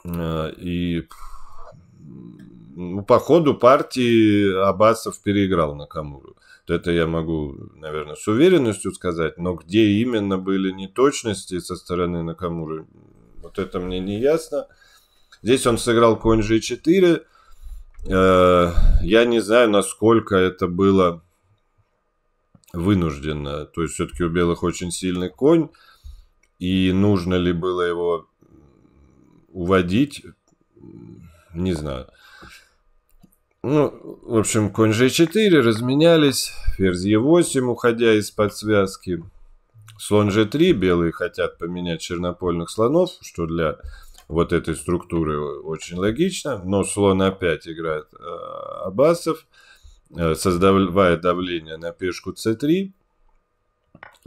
И по ходу партии Абасов переиграл на Камуру. это я могу, наверное, с уверенностью сказать, но где именно были неточности со стороны Накамуры, вот это мне не ясно. Здесь он сыграл конь g4. Э, я не знаю, насколько это было вынуждено. То есть все-таки у белых очень сильный конь. И нужно ли было его уводить? не знаю. Ну, в общем, конь g4, разменялись. Ферзь e8, уходя из-под связки. Слон g3, белые хотят поменять чернопольных слонов, что для вот этой структуры очень логично. Но слон опять играет э, Абасов, э, создавая давление на пешку c3.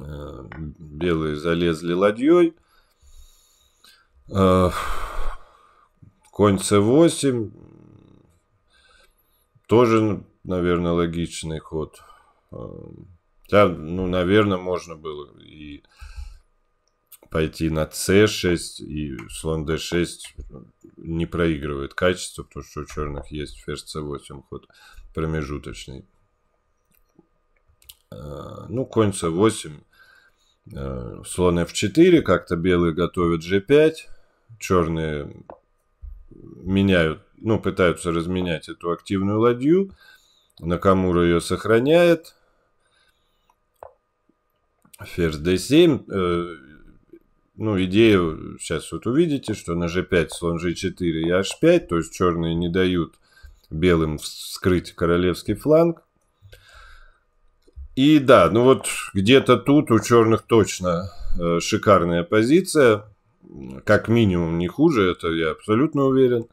Э, белые залезли ладьей. Э, Конь c8. Тоже, ну, наверное, логичный ход. Эм, хотя, ну, наверное, можно было и пойти на c6 и слон d6 ну, не проигрывает качество, потому что у черных есть ферзь c8 ход промежуточный. Э, ну, конь c8, э, слон f4, как-то белые готовят g5, черные меняют, ну, пытаются разменять эту активную ладью. Накамура ее сохраняет. Ферзь d7. Э, ну, идею сейчас вот увидите, что на g5, слон g4 и h5, то есть черные не дают белым вскрыть королевский фланг. И да, ну вот где-то тут у черных точно э, шикарная позиция как минимум не хуже, это я абсолютно уверен.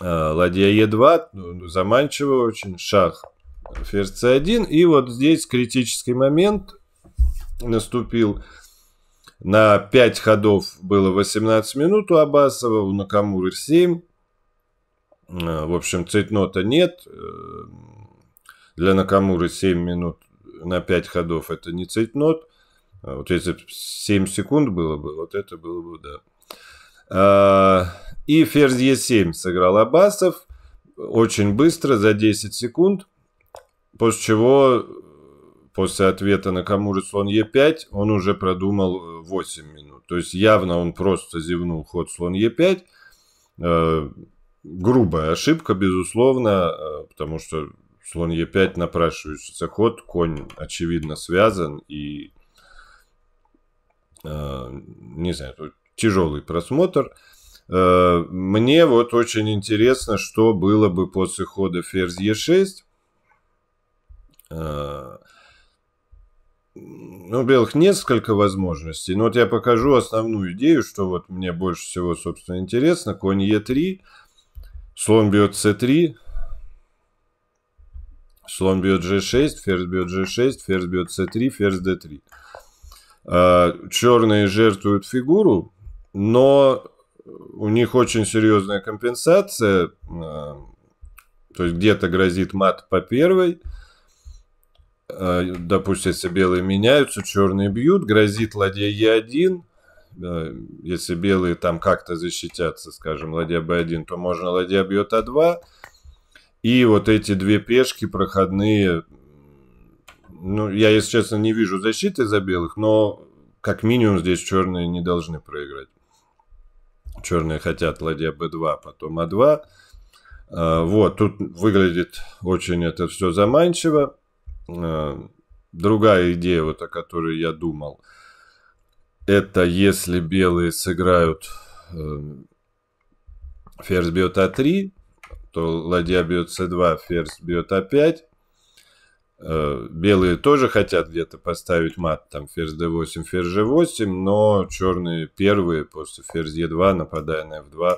Э, Ладья Е2, ну, заманчиво очень, шах, ферзь С1. И вот здесь критический момент наступил. На 5 ходов было 18 минут у Абасова, у Накамуры 7. Э, в общем, цейтнота нет. Э, для Накамуры 7 минут на 5 ходов это не цейтнот. А, вот если бы 7 секунд было бы, вот это было бы, да. А, и ферзь Е7 сыграл Абасов очень быстро, за 10 секунд, после чего, после ответа на Камуры слон Е5, он уже продумал 8 э, минут. То есть явно он просто зевнул ход слон Е5, э, грубая ошибка, безусловно, э, потому что слон Е5 напрашивается ход, конь, очевидно, связан, и Э, не знаю, тяжелый просмотр. Э, мне вот очень интересно, что было бы после хода ферзь Е6. Э, ну, белых несколько возможностей. Но вот я покажу основную идею, что вот мне больше всего, собственно, интересно. Конь Е3, слон бьет С3, слон бьет G6, ферзь бьет G6, ферзь бьет С3, ферзь D3. Э, черные жертвуют фигуру, но у них очень серьезная компенсация, э, то есть где-то грозит мат по первой, э, допустим, если белые меняются, черные бьют, грозит ладья Е1, если белые там как-то защитятся, скажем, ладья б 1 то можно ладья бьет а2. И вот эти две пешки проходные ну, я, если честно, не вижу защиты за белых, но как минимум здесь черные не должны проиграть. Черные хотят ладья b2, потом a2. А, а, вот, тут выглядит очень это все заманчиво. А, другая идея, вот о которой я думал, это если белые сыграют э, ферзь бьет а3, то ладья бьет c2, ферзь бьет а5, Э, белые тоже хотят где-то поставить мат, там ферзь d8, ферзь g8, но черные первые после ферзь e2, нападая на f2,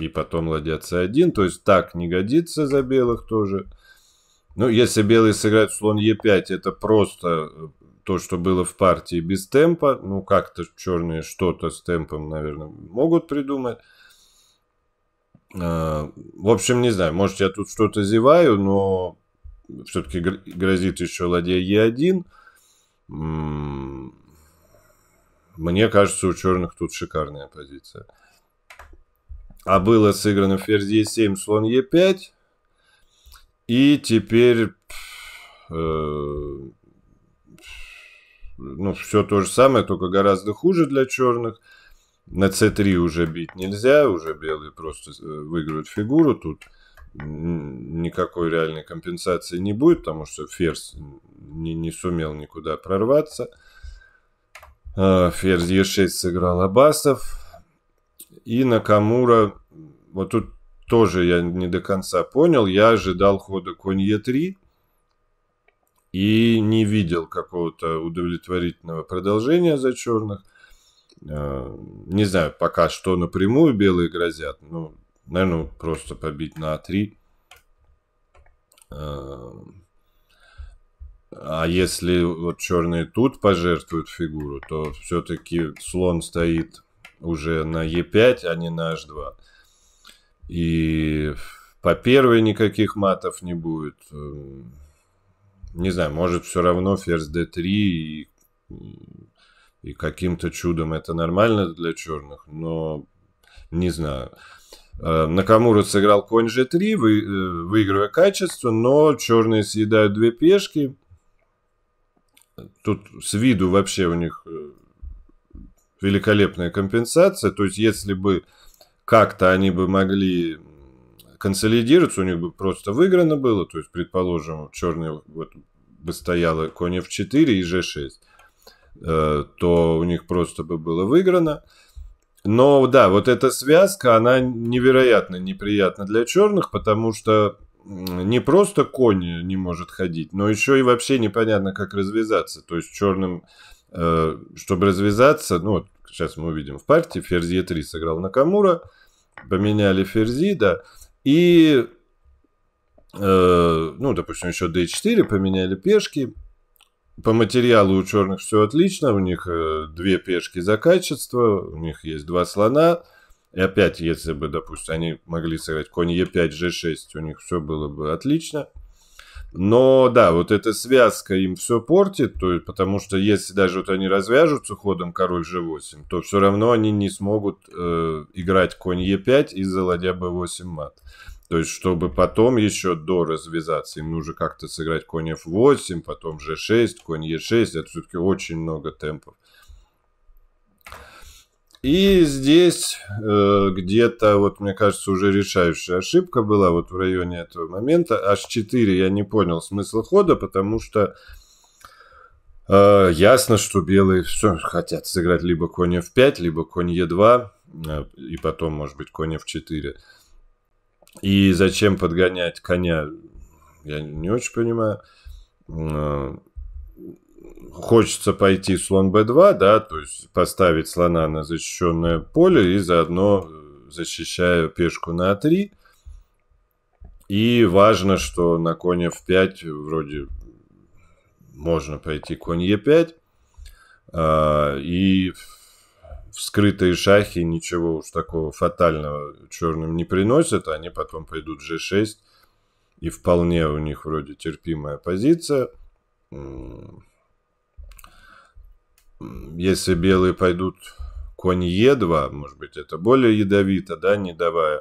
и потом ладья c1, то есть так не годится за белых тоже. Ну, если белые сыграют слон e5, это просто э, то, что было в партии без темпа. Ну, как-то черные что-то с темпом, наверное, могут придумать. Э, в общем, не знаю, может, я тут что-то зеваю, но все-таки грозит еще ладья Е1. Мне кажется, у черных тут шикарная позиция. А было сыграно ферзь Е7, слон Е5. И теперь... Э, ну, все то же самое, только гораздо хуже для черных. На c3 уже бить нельзя, уже белые просто э, выиграют фигуру тут никакой реальной компенсации не будет, потому что Ферзь не, не сумел никуда прорваться. А, Ферзь Е6 сыграл Абасов. И Накамура, вот тут тоже я не до конца понял, я ожидал хода конь Е3 и не видел какого-то удовлетворительного продолжения за черных. А, не знаю пока, что напрямую белые грозят, но Наверное, просто побить на А3. Эм, а если вот черные тут пожертвуют фигуру, то все-таки слон стоит уже на Е5, а не на H2. И по первой никаких матов не будет. Эм, не знаю, может все равно ферзь d3 и, и каким-то чудом это нормально для черных, но не знаю. Э, Накамура сыграл конь g3, вы, э, выигрывая качество, но черные съедают две пешки. Тут с виду вообще у них э, великолепная компенсация. То есть, если бы как-то они бы могли консолидироваться, у них бы просто выиграно было. То есть, предположим, черные вот бы стояло конь f4 и g6, то у них просто бы было выиграно. Но да, вот эта связка, она невероятно неприятна для черных, потому что не просто конь не может ходить, но еще и вообще непонятно, как развязаться. То есть черным, э, чтобы развязаться, ну, сейчас мы увидим в партии, ферзь Е3 сыграл Накамура, поменяли ферзи, да, и, э, ну, допустим, еще d4 поменяли пешки, по материалу у черных все отлично, у них э, две пешки за качество, у них есть два слона. И опять, если бы, допустим, они могли сыграть конь Е5, G6, у них все было бы отлично. Но да, вот эта связка им все портит, то есть, потому что если даже вот они развяжутся ходом король g8, то все равно они не смогут э, играть конь e5 из-за ладья b8 мат. То есть, чтобы потом еще до развязаться, им нужно как-то сыграть конь f8, потом g6, конь e6. Это все-таки очень много темпов. И здесь э, где-то, вот мне кажется, уже решающая ошибка была вот в районе этого момента. h4 я не понял смысла хода, потому что э, ясно, что белые все хотят сыграть либо конь f5, либо конь e2, э, и потом, может быть, конь f4. И зачем подгонять коня, я не очень понимаю. Э, хочется пойти слон b2, да, то есть поставить слона на защищенное поле и заодно э, защищая пешку на a3. И важно, что на коне f5 вроде можно пойти конь e5. Э, и вскрытые шахи ничего уж такого фатального черным не приносят. Они потом пойдут G6, и вполне у них вроде терпимая позиция. Если белые пойдут конь Е2, может быть, это более ядовито, да, не давая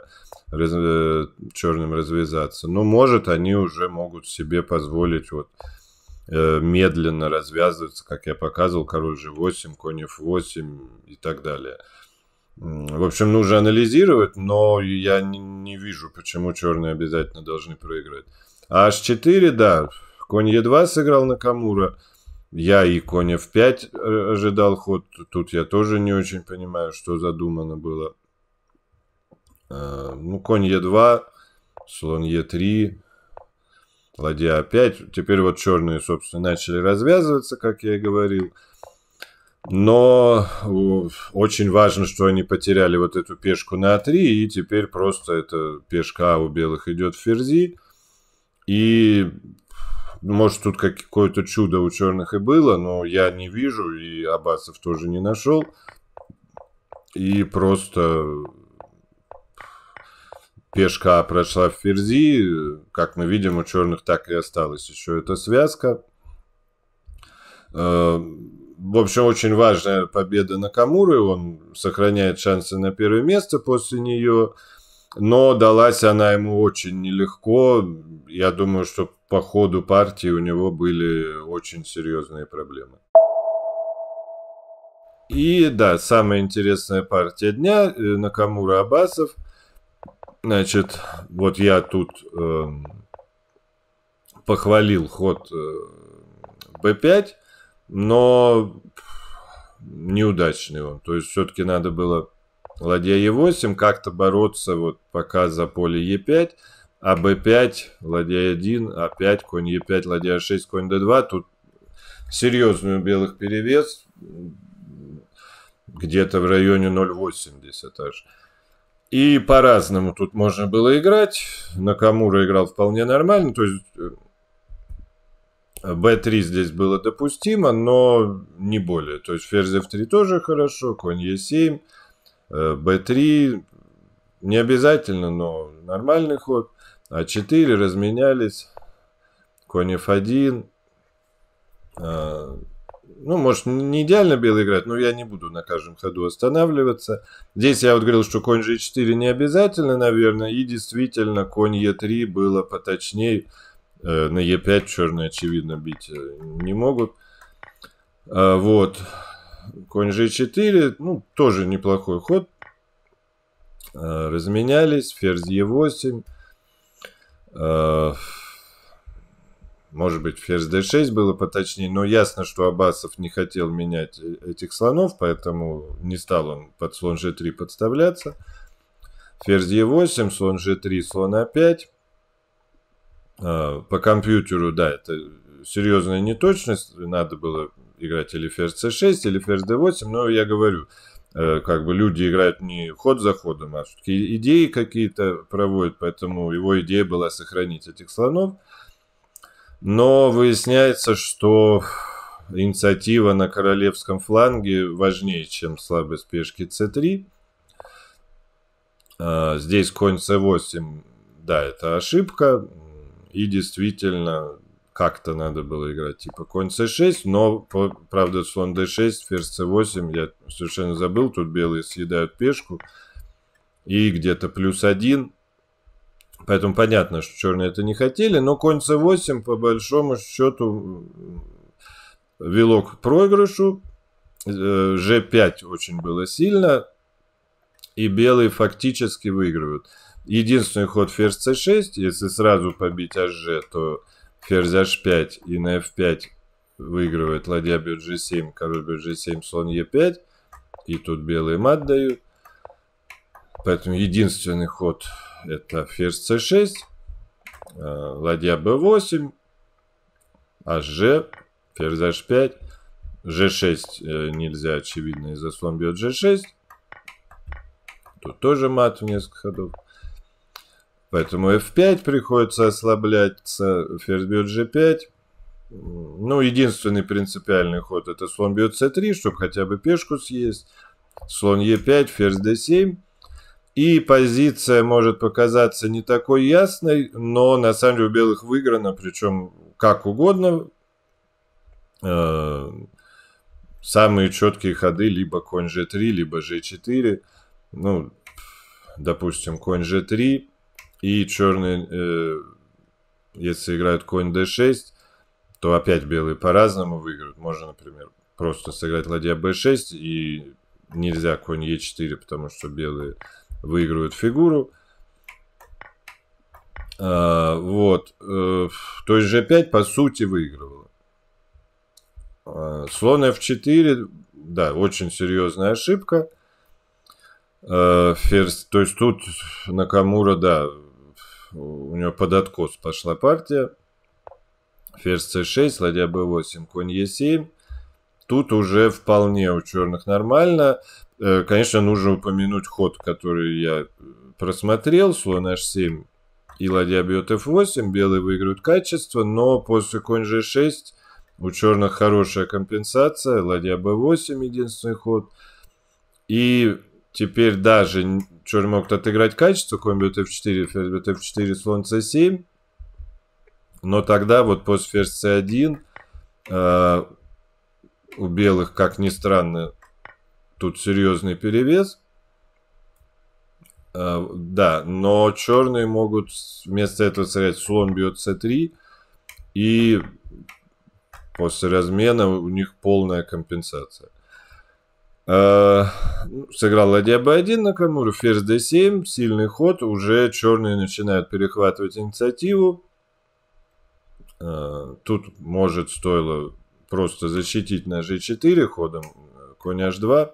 раз... Э, черным развязаться. Но, может, они уже могут себе позволить вот Э, медленно развязывается, как я показывал, король же 8 конь f8 и так далее. В общем, нужно анализировать, но я не, не вижу, почему черные обязательно должны проиграть. А h4, да, конь e2 сыграл на камура. Я и конь f5 э, ожидал ход. Тут я тоже не очень понимаю, что задумано было. Э, ну, конь e2, слон e3, Ладья опять. Теперь вот черные, собственно, начали развязываться, как я и говорил. Но очень важно, что они потеряли вот эту пешку на А3, и теперь просто эта пешка А у белых идет в ферзи. И может тут какое-то чудо у черных и было, но я не вижу, и Абасов тоже не нашел. И просто пешка прошла в ферзи, как мы видим, у черных так и осталась еще эта связка. Э, в общем, очень важная победа Накамуры, он сохраняет шансы на первое место после нее, но далась она ему очень нелегко. Я думаю, что по ходу партии у него были очень серьезные проблемы. И да, самая интересная партия дня э, Накамура Абасов – Значит, вот я тут э, похвалил ход b5, э, но неудачный он. То есть все-таки надо было ладья e8 как-то бороться вот пока за поле e5, а b5, ладья e1, а5, конь e5, ладья e6, конь d2. Тут серьезный у белых перевес где-то в районе 0,80 аж. И по-разному тут можно было играть. Накамура играл вполне нормально. То есть b3 э, э здесь было допустимо, но не более. То есть ферзь f3 тоже хорошо, конь e7, b3 э, не обязательно, но нормальный ход. а4 разменялись, конь f1, ну, может, не идеально белый играть, но я не буду на каждом ходу останавливаться. Здесь я вот говорил, что конь g4 не обязательно, наверное, и действительно конь e3 было поточнее. Э, на e5 черные, очевидно, бить э, не могут. А, вот. Конь g4, ну, тоже неплохой ход. А, разменялись, ферзь e8. Может быть, ферзь d6 было поточнее, но ясно, что Абасов не хотел менять э, этих слонов, поэтому не стал он под слон g3 подставляться. Ферзь e8, слон g3, слон a5. А а, по компьютеру, да, это серьезная неточность. Надо было играть или ферзь c6, или ферзь d8, но я говорю, э, как бы люди играют не ход за ходом, а все-таки идеи какие-то проводят, поэтому его идея была сохранить этих слонов – но выясняется, что инициатива на королевском фланге важнее, чем слабые пешки c3. А, здесь конь c8, да, это ошибка. И действительно, как-то надо было играть типа конь c6, но, правда, слон d6, ферзь c8, я совершенно забыл, тут белые съедают пешку. И где-то плюс один. Поэтому понятно, что черные это не хотели, но конь c8 по большому счету вело к проигрышу. Э, g5 очень было сильно, и белые фактически выигрывают. Единственный ход ферзь c6, если сразу побить hg, то ферзь h5 и на f5 выигрывает ладья бьет g7, король бьет g7, слон e5, и тут белые мат дают. Поэтому единственный ход это ферзь c6, э, ладья b8, hg, ферзь h5, g6 нельзя, очевидно, из-за слон бьет g6. Тут тоже мат в несколько ходов. Поэтому f5 приходится ослаблять, ферзь бьет g5. Ну, единственный принципиальный ход это слон бьет c3, чтобы хотя бы пешку съесть. Слон e5, ферзь d7. И позиция может показаться не такой ясной, но на самом деле у белых выиграно, причем как угодно. Э, самые четкие ходы либо конь g3, либо g4. Ну, допустим, конь g3 и черные, э, если играют конь d6, то опять белые по-разному выиграют. Можно, например, просто сыграть ладья b6 и нельзя конь e4, потому что белые выигрывают фигуру. А, вот. Э, то есть g5 по сути выигрывала. А, слон f4, да, очень серьезная ошибка. А, ферзь, то есть тут Накамура, да, у него под откос пошла партия. Ферзь c6, ладья b8, конь e7. Тут уже вполне у черных нормально. Э, конечно, нужно упомянуть ход, который я э, просмотрел, слон h7 и ладья бьет f8, белые выиграют качество, но после конь g6 у черных хорошая компенсация, ладья b8 единственный ход. И теперь даже черный могут отыграть качество, конь бьет f4, ферзь бьет f4, слон c7. Но тогда вот после ферзь c1 у белых, как ни странно, тут серьезный перевес. А, да, но черные могут вместо этого сыграть слон бьет c3. И после размена у них полная компенсация. А, ну, сыграл ладья b1 на камуру, ферзь d7, сильный ход, уже черные начинают перехватывать инициативу. А, тут может стоило просто защитить на g4 ходом э, конь h2.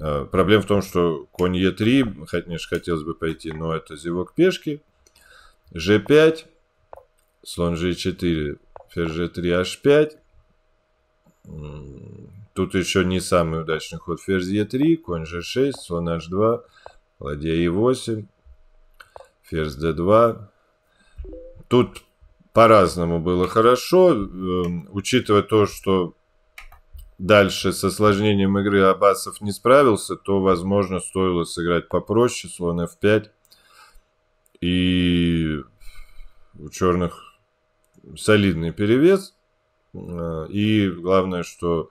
Э, проблема в том, что конь e3, конечно, хотелось бы пойти, но это зевок пешки. g5, слон g4, ферзь g3, h5. Тут еще не самый удачный ход ферзь e3, конь g6, слон h2, ладья e8, ферзь d2. Тут по-разному было хорошо, эм, учитывая то, что дальше с осложнением игры Абасов не справился, то, возможно, стоило сыграть попроще, слон f5. И у черных солидный перевес. Э, и главное, что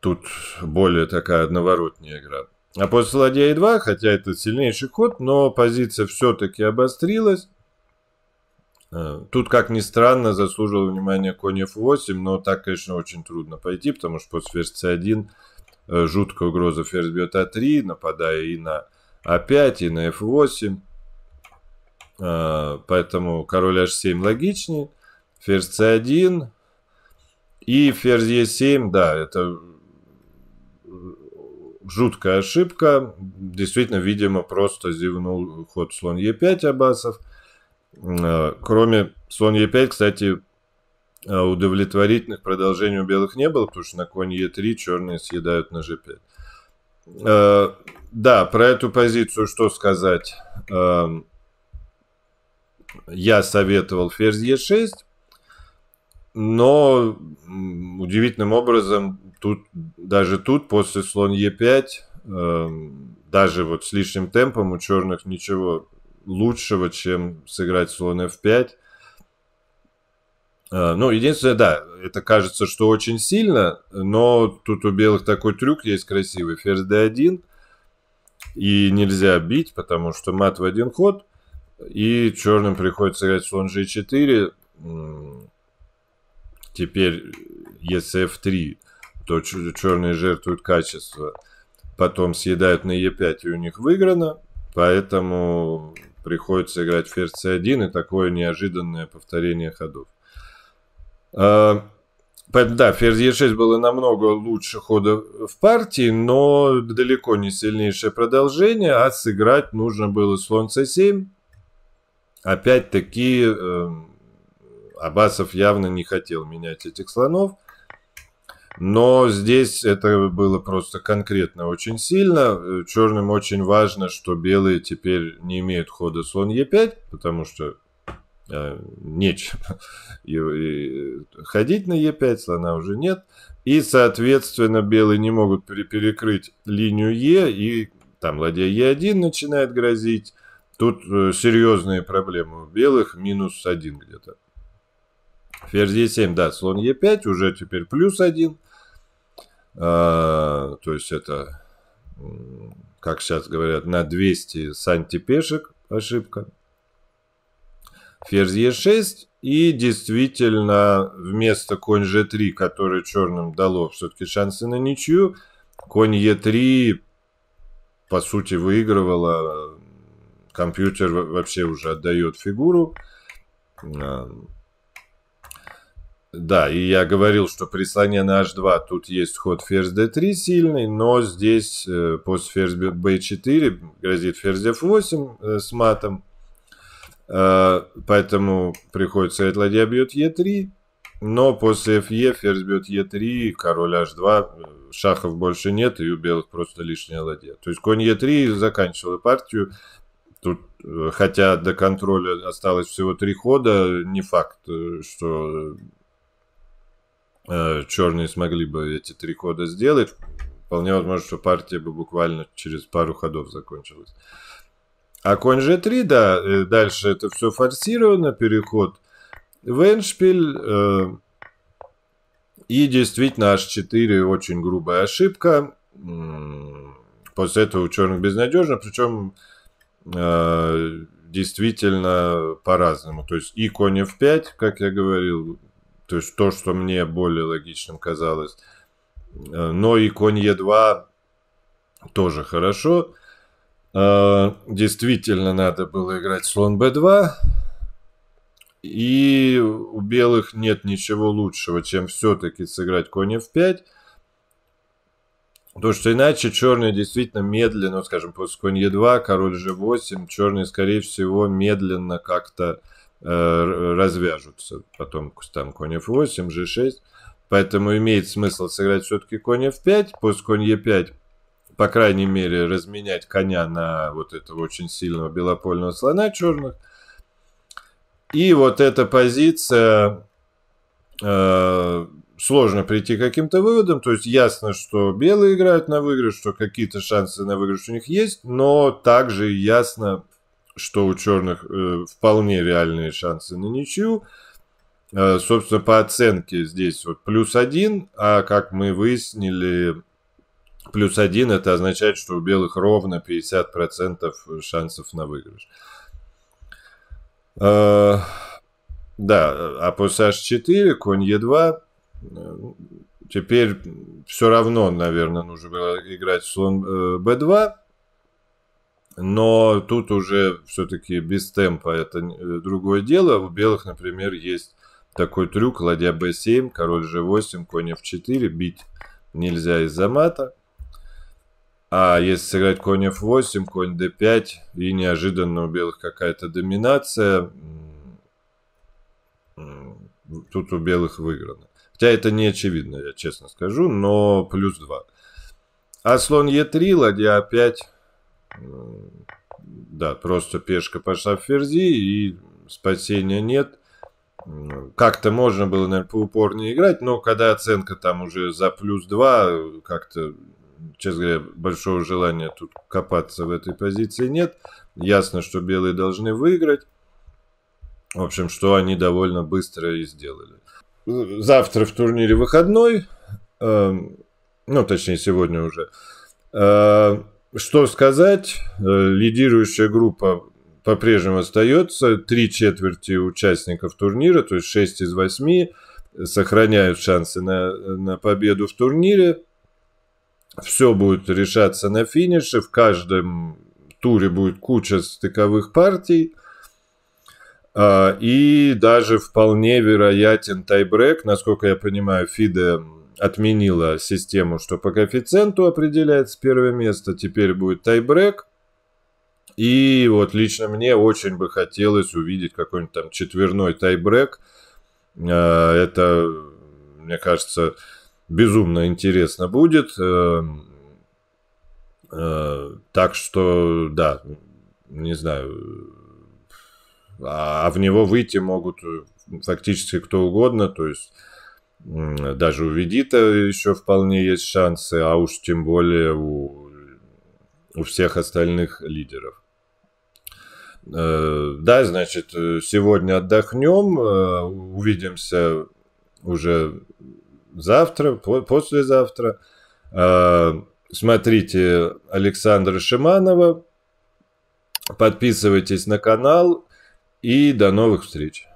тут более такая одноворотная игра. А после ладья e2, хотя это сильнейший ход, но позиция все-таки обострилась. Э, тут, как ни странно, заслужил внимание конь f8, но так, конечно, очень трудно пойти, потому что после ферзь c1 э, жуткая угроза ферзь бьет a а 3 нападая и на a а 5 и на f8. Э, поэтому король h7 логичнее, ферзь c1 и ферзь e7, да, это жуткая ошибка. Действительно, видимо, просто зевнул ход слон e5 Абасов – Э, кроме слон Е5, e кстати, э, удовлетворительных продолжений у белых не было, потому что на конь Е3 e черные съедают на G5. Э, да, про эту позицию что сказать? Эм, я советовал ферзь Е6, но удивительным образом тут, даже тут после слон Е5, эм, даже вот с лишним темпом у черных ничего лучшего, чем сыграть слон f5. А, ну, единственное, да, это кажется, что очень сильно, но тут у белых такой трюк есть красивый. Ферзь d1, и нельзя бить, потому что мат в один ход, и черным приходится играть слон g4. Теперь, если f3, то черные жертвуют качество, потом съедают на e5, и у них выиграно, поэтому приходится играть ферзь c1 и такое неожиданное повторение ходов. А, да, ферзь e6 было намного лучше хода в партии, но далеко не сильнейшее продолжение, а сыграть нужно было слон c7. Опять-таки, эм, Абасов явно не хотел менять этих слонов. Но здесь это было просто конкретно очень сильно. Э, черным очень важно, что белые теперь не имеют хода слон Е5, потому что э, нечем и, и, ходить на Е5, слона уже нет. И, соответственно, белые не могут перекрыть линию Е, и там ладья Е1 начинает грозить. Тут э, серьезные проблемы у белых, минус один где-то. Ферзь Е7, да, слон Е5, уже теперь плюс один. А, то есть это, как сейчас говорят, на 200 сантипешек ошибка. Ферзь Е6, и действительно, вместо конь G3, который черным дало все-таки шансы на ничью, конь Е3, по сути, выигрывала. Компьютер вообще уже отдает фигуру. Да, и я говорил, что при слоне на h2 тут есть ход ферзь d3 сильный, но здесь э, после ферзь b4 грозит ферзь f8 э, с матом. Э, поэтому приходится этот ладья бьет e3, но после fe ферзь бьет e3, король h2, э, шахов больше нет, и у белых просто лишняя ладья. То есть конь e3 заканчивал партию. Тут, э, хотя до контроля осталось всего три хода, не факт, э, что Э, черные смогли бы эти три хода сделать, вполне возможно, что партия бы буквально через пару ходов закончилась. А конь g3, да, э, дальше это все форсировано, переход в эншпиль. Э, и действительно, h4 очень грубая ошибка. После этого у черных безнадежно, причем действительно по-разному. То есть и конь f5, как я говорил, то есть то, что мне более логичным казалось. Э, но и конь Е2 тоже хорошо. Э, действительно надо было играть слон Б2. И у белых нет ничего лучшего, чем все-таки сыграть конь F5. Потому что иначе черные действительно медленно, скажем, после конь Е2, король G8, черные, скорее всего, медленно как-то э, Э, развяжутся потом там конь f8, g6. Поэтому имеет смысл сыграть все-таки конь f5, пусть конь e5, по крайней мере, разменять коня на вот этого очень сильного белопольного слона черных. И вот эта позиция э, сложно прийти к каким-то выводам. То есть ясно, что белые играют на выигрыш, что какие-то шансы на выигрыш у них есть, но также ясно, что у черных э, вполне реальные шансы на ничью. Э, собственно, по оценке здесь вот плюс один, а как мы выяснили, плюс один это означает, что у белых ровно 50% э, шансов на выигрыш. Э, да, а по h4, конь e2, теперь все равно, наверное, нужно было играть слон b2, э, но тут уже все-таки без темпа это э, другое дело. У белых, например, есть такой трюк, ладья b7, король g8, конь f4, бить нельзя из-за мата. А если сыграть конь f8, конь d5 и неожиданно у белых какая-то доминация, тут у белых выиграно. Хотя это не очевидно, я честно скажу, но плюс 2. А слон e3, ладья a5, да, просто пешка пошла в ферзи, и спасения нет. Как-то можно было, наверное, поупорнее играть, но когда оценка там уже за плюс 2, как-то, честно говоря, большого желания тут копаться в этой позиции нет. Ясно, что белые должны выиграть. В общем, что они довольно быстро и сделали. Завтра в турнире выходной, эм, ну, точнее, сегодня уже. Э, что сказать? Э, лидирующая группа по-прежнему остается. Три четверти участников турнира, то есть шесть из восьми, сохраняют шансы на, на победу в турнире. Все будет решаться на финише. В каждом туре будет куча стыковых партий. А, и даже вполне вероятен тайбрек. Насколько я понимаю, Фиде отменила систему, что по коэффициенту определяется первое место, теперь будет тайбрек. И вот лично мне очень бы хотелось увидеть какой-нибудь там четверной тайбрек. Э, это, мне кажется, безумно интересно будет. Э, э, так что, да, не знаю, а, а в него выйти могут фактически кто угодно, то есть даже у Ведита э, еще вполне есть шансы, а уж тем более у, у всех остальных лидеров. Э, да, значит, э, сегодня отдохнем, увидимся уже завтра, послезавтра. Смотрите Александра Шиманова, подписывайтесь на канал и до новых встреч.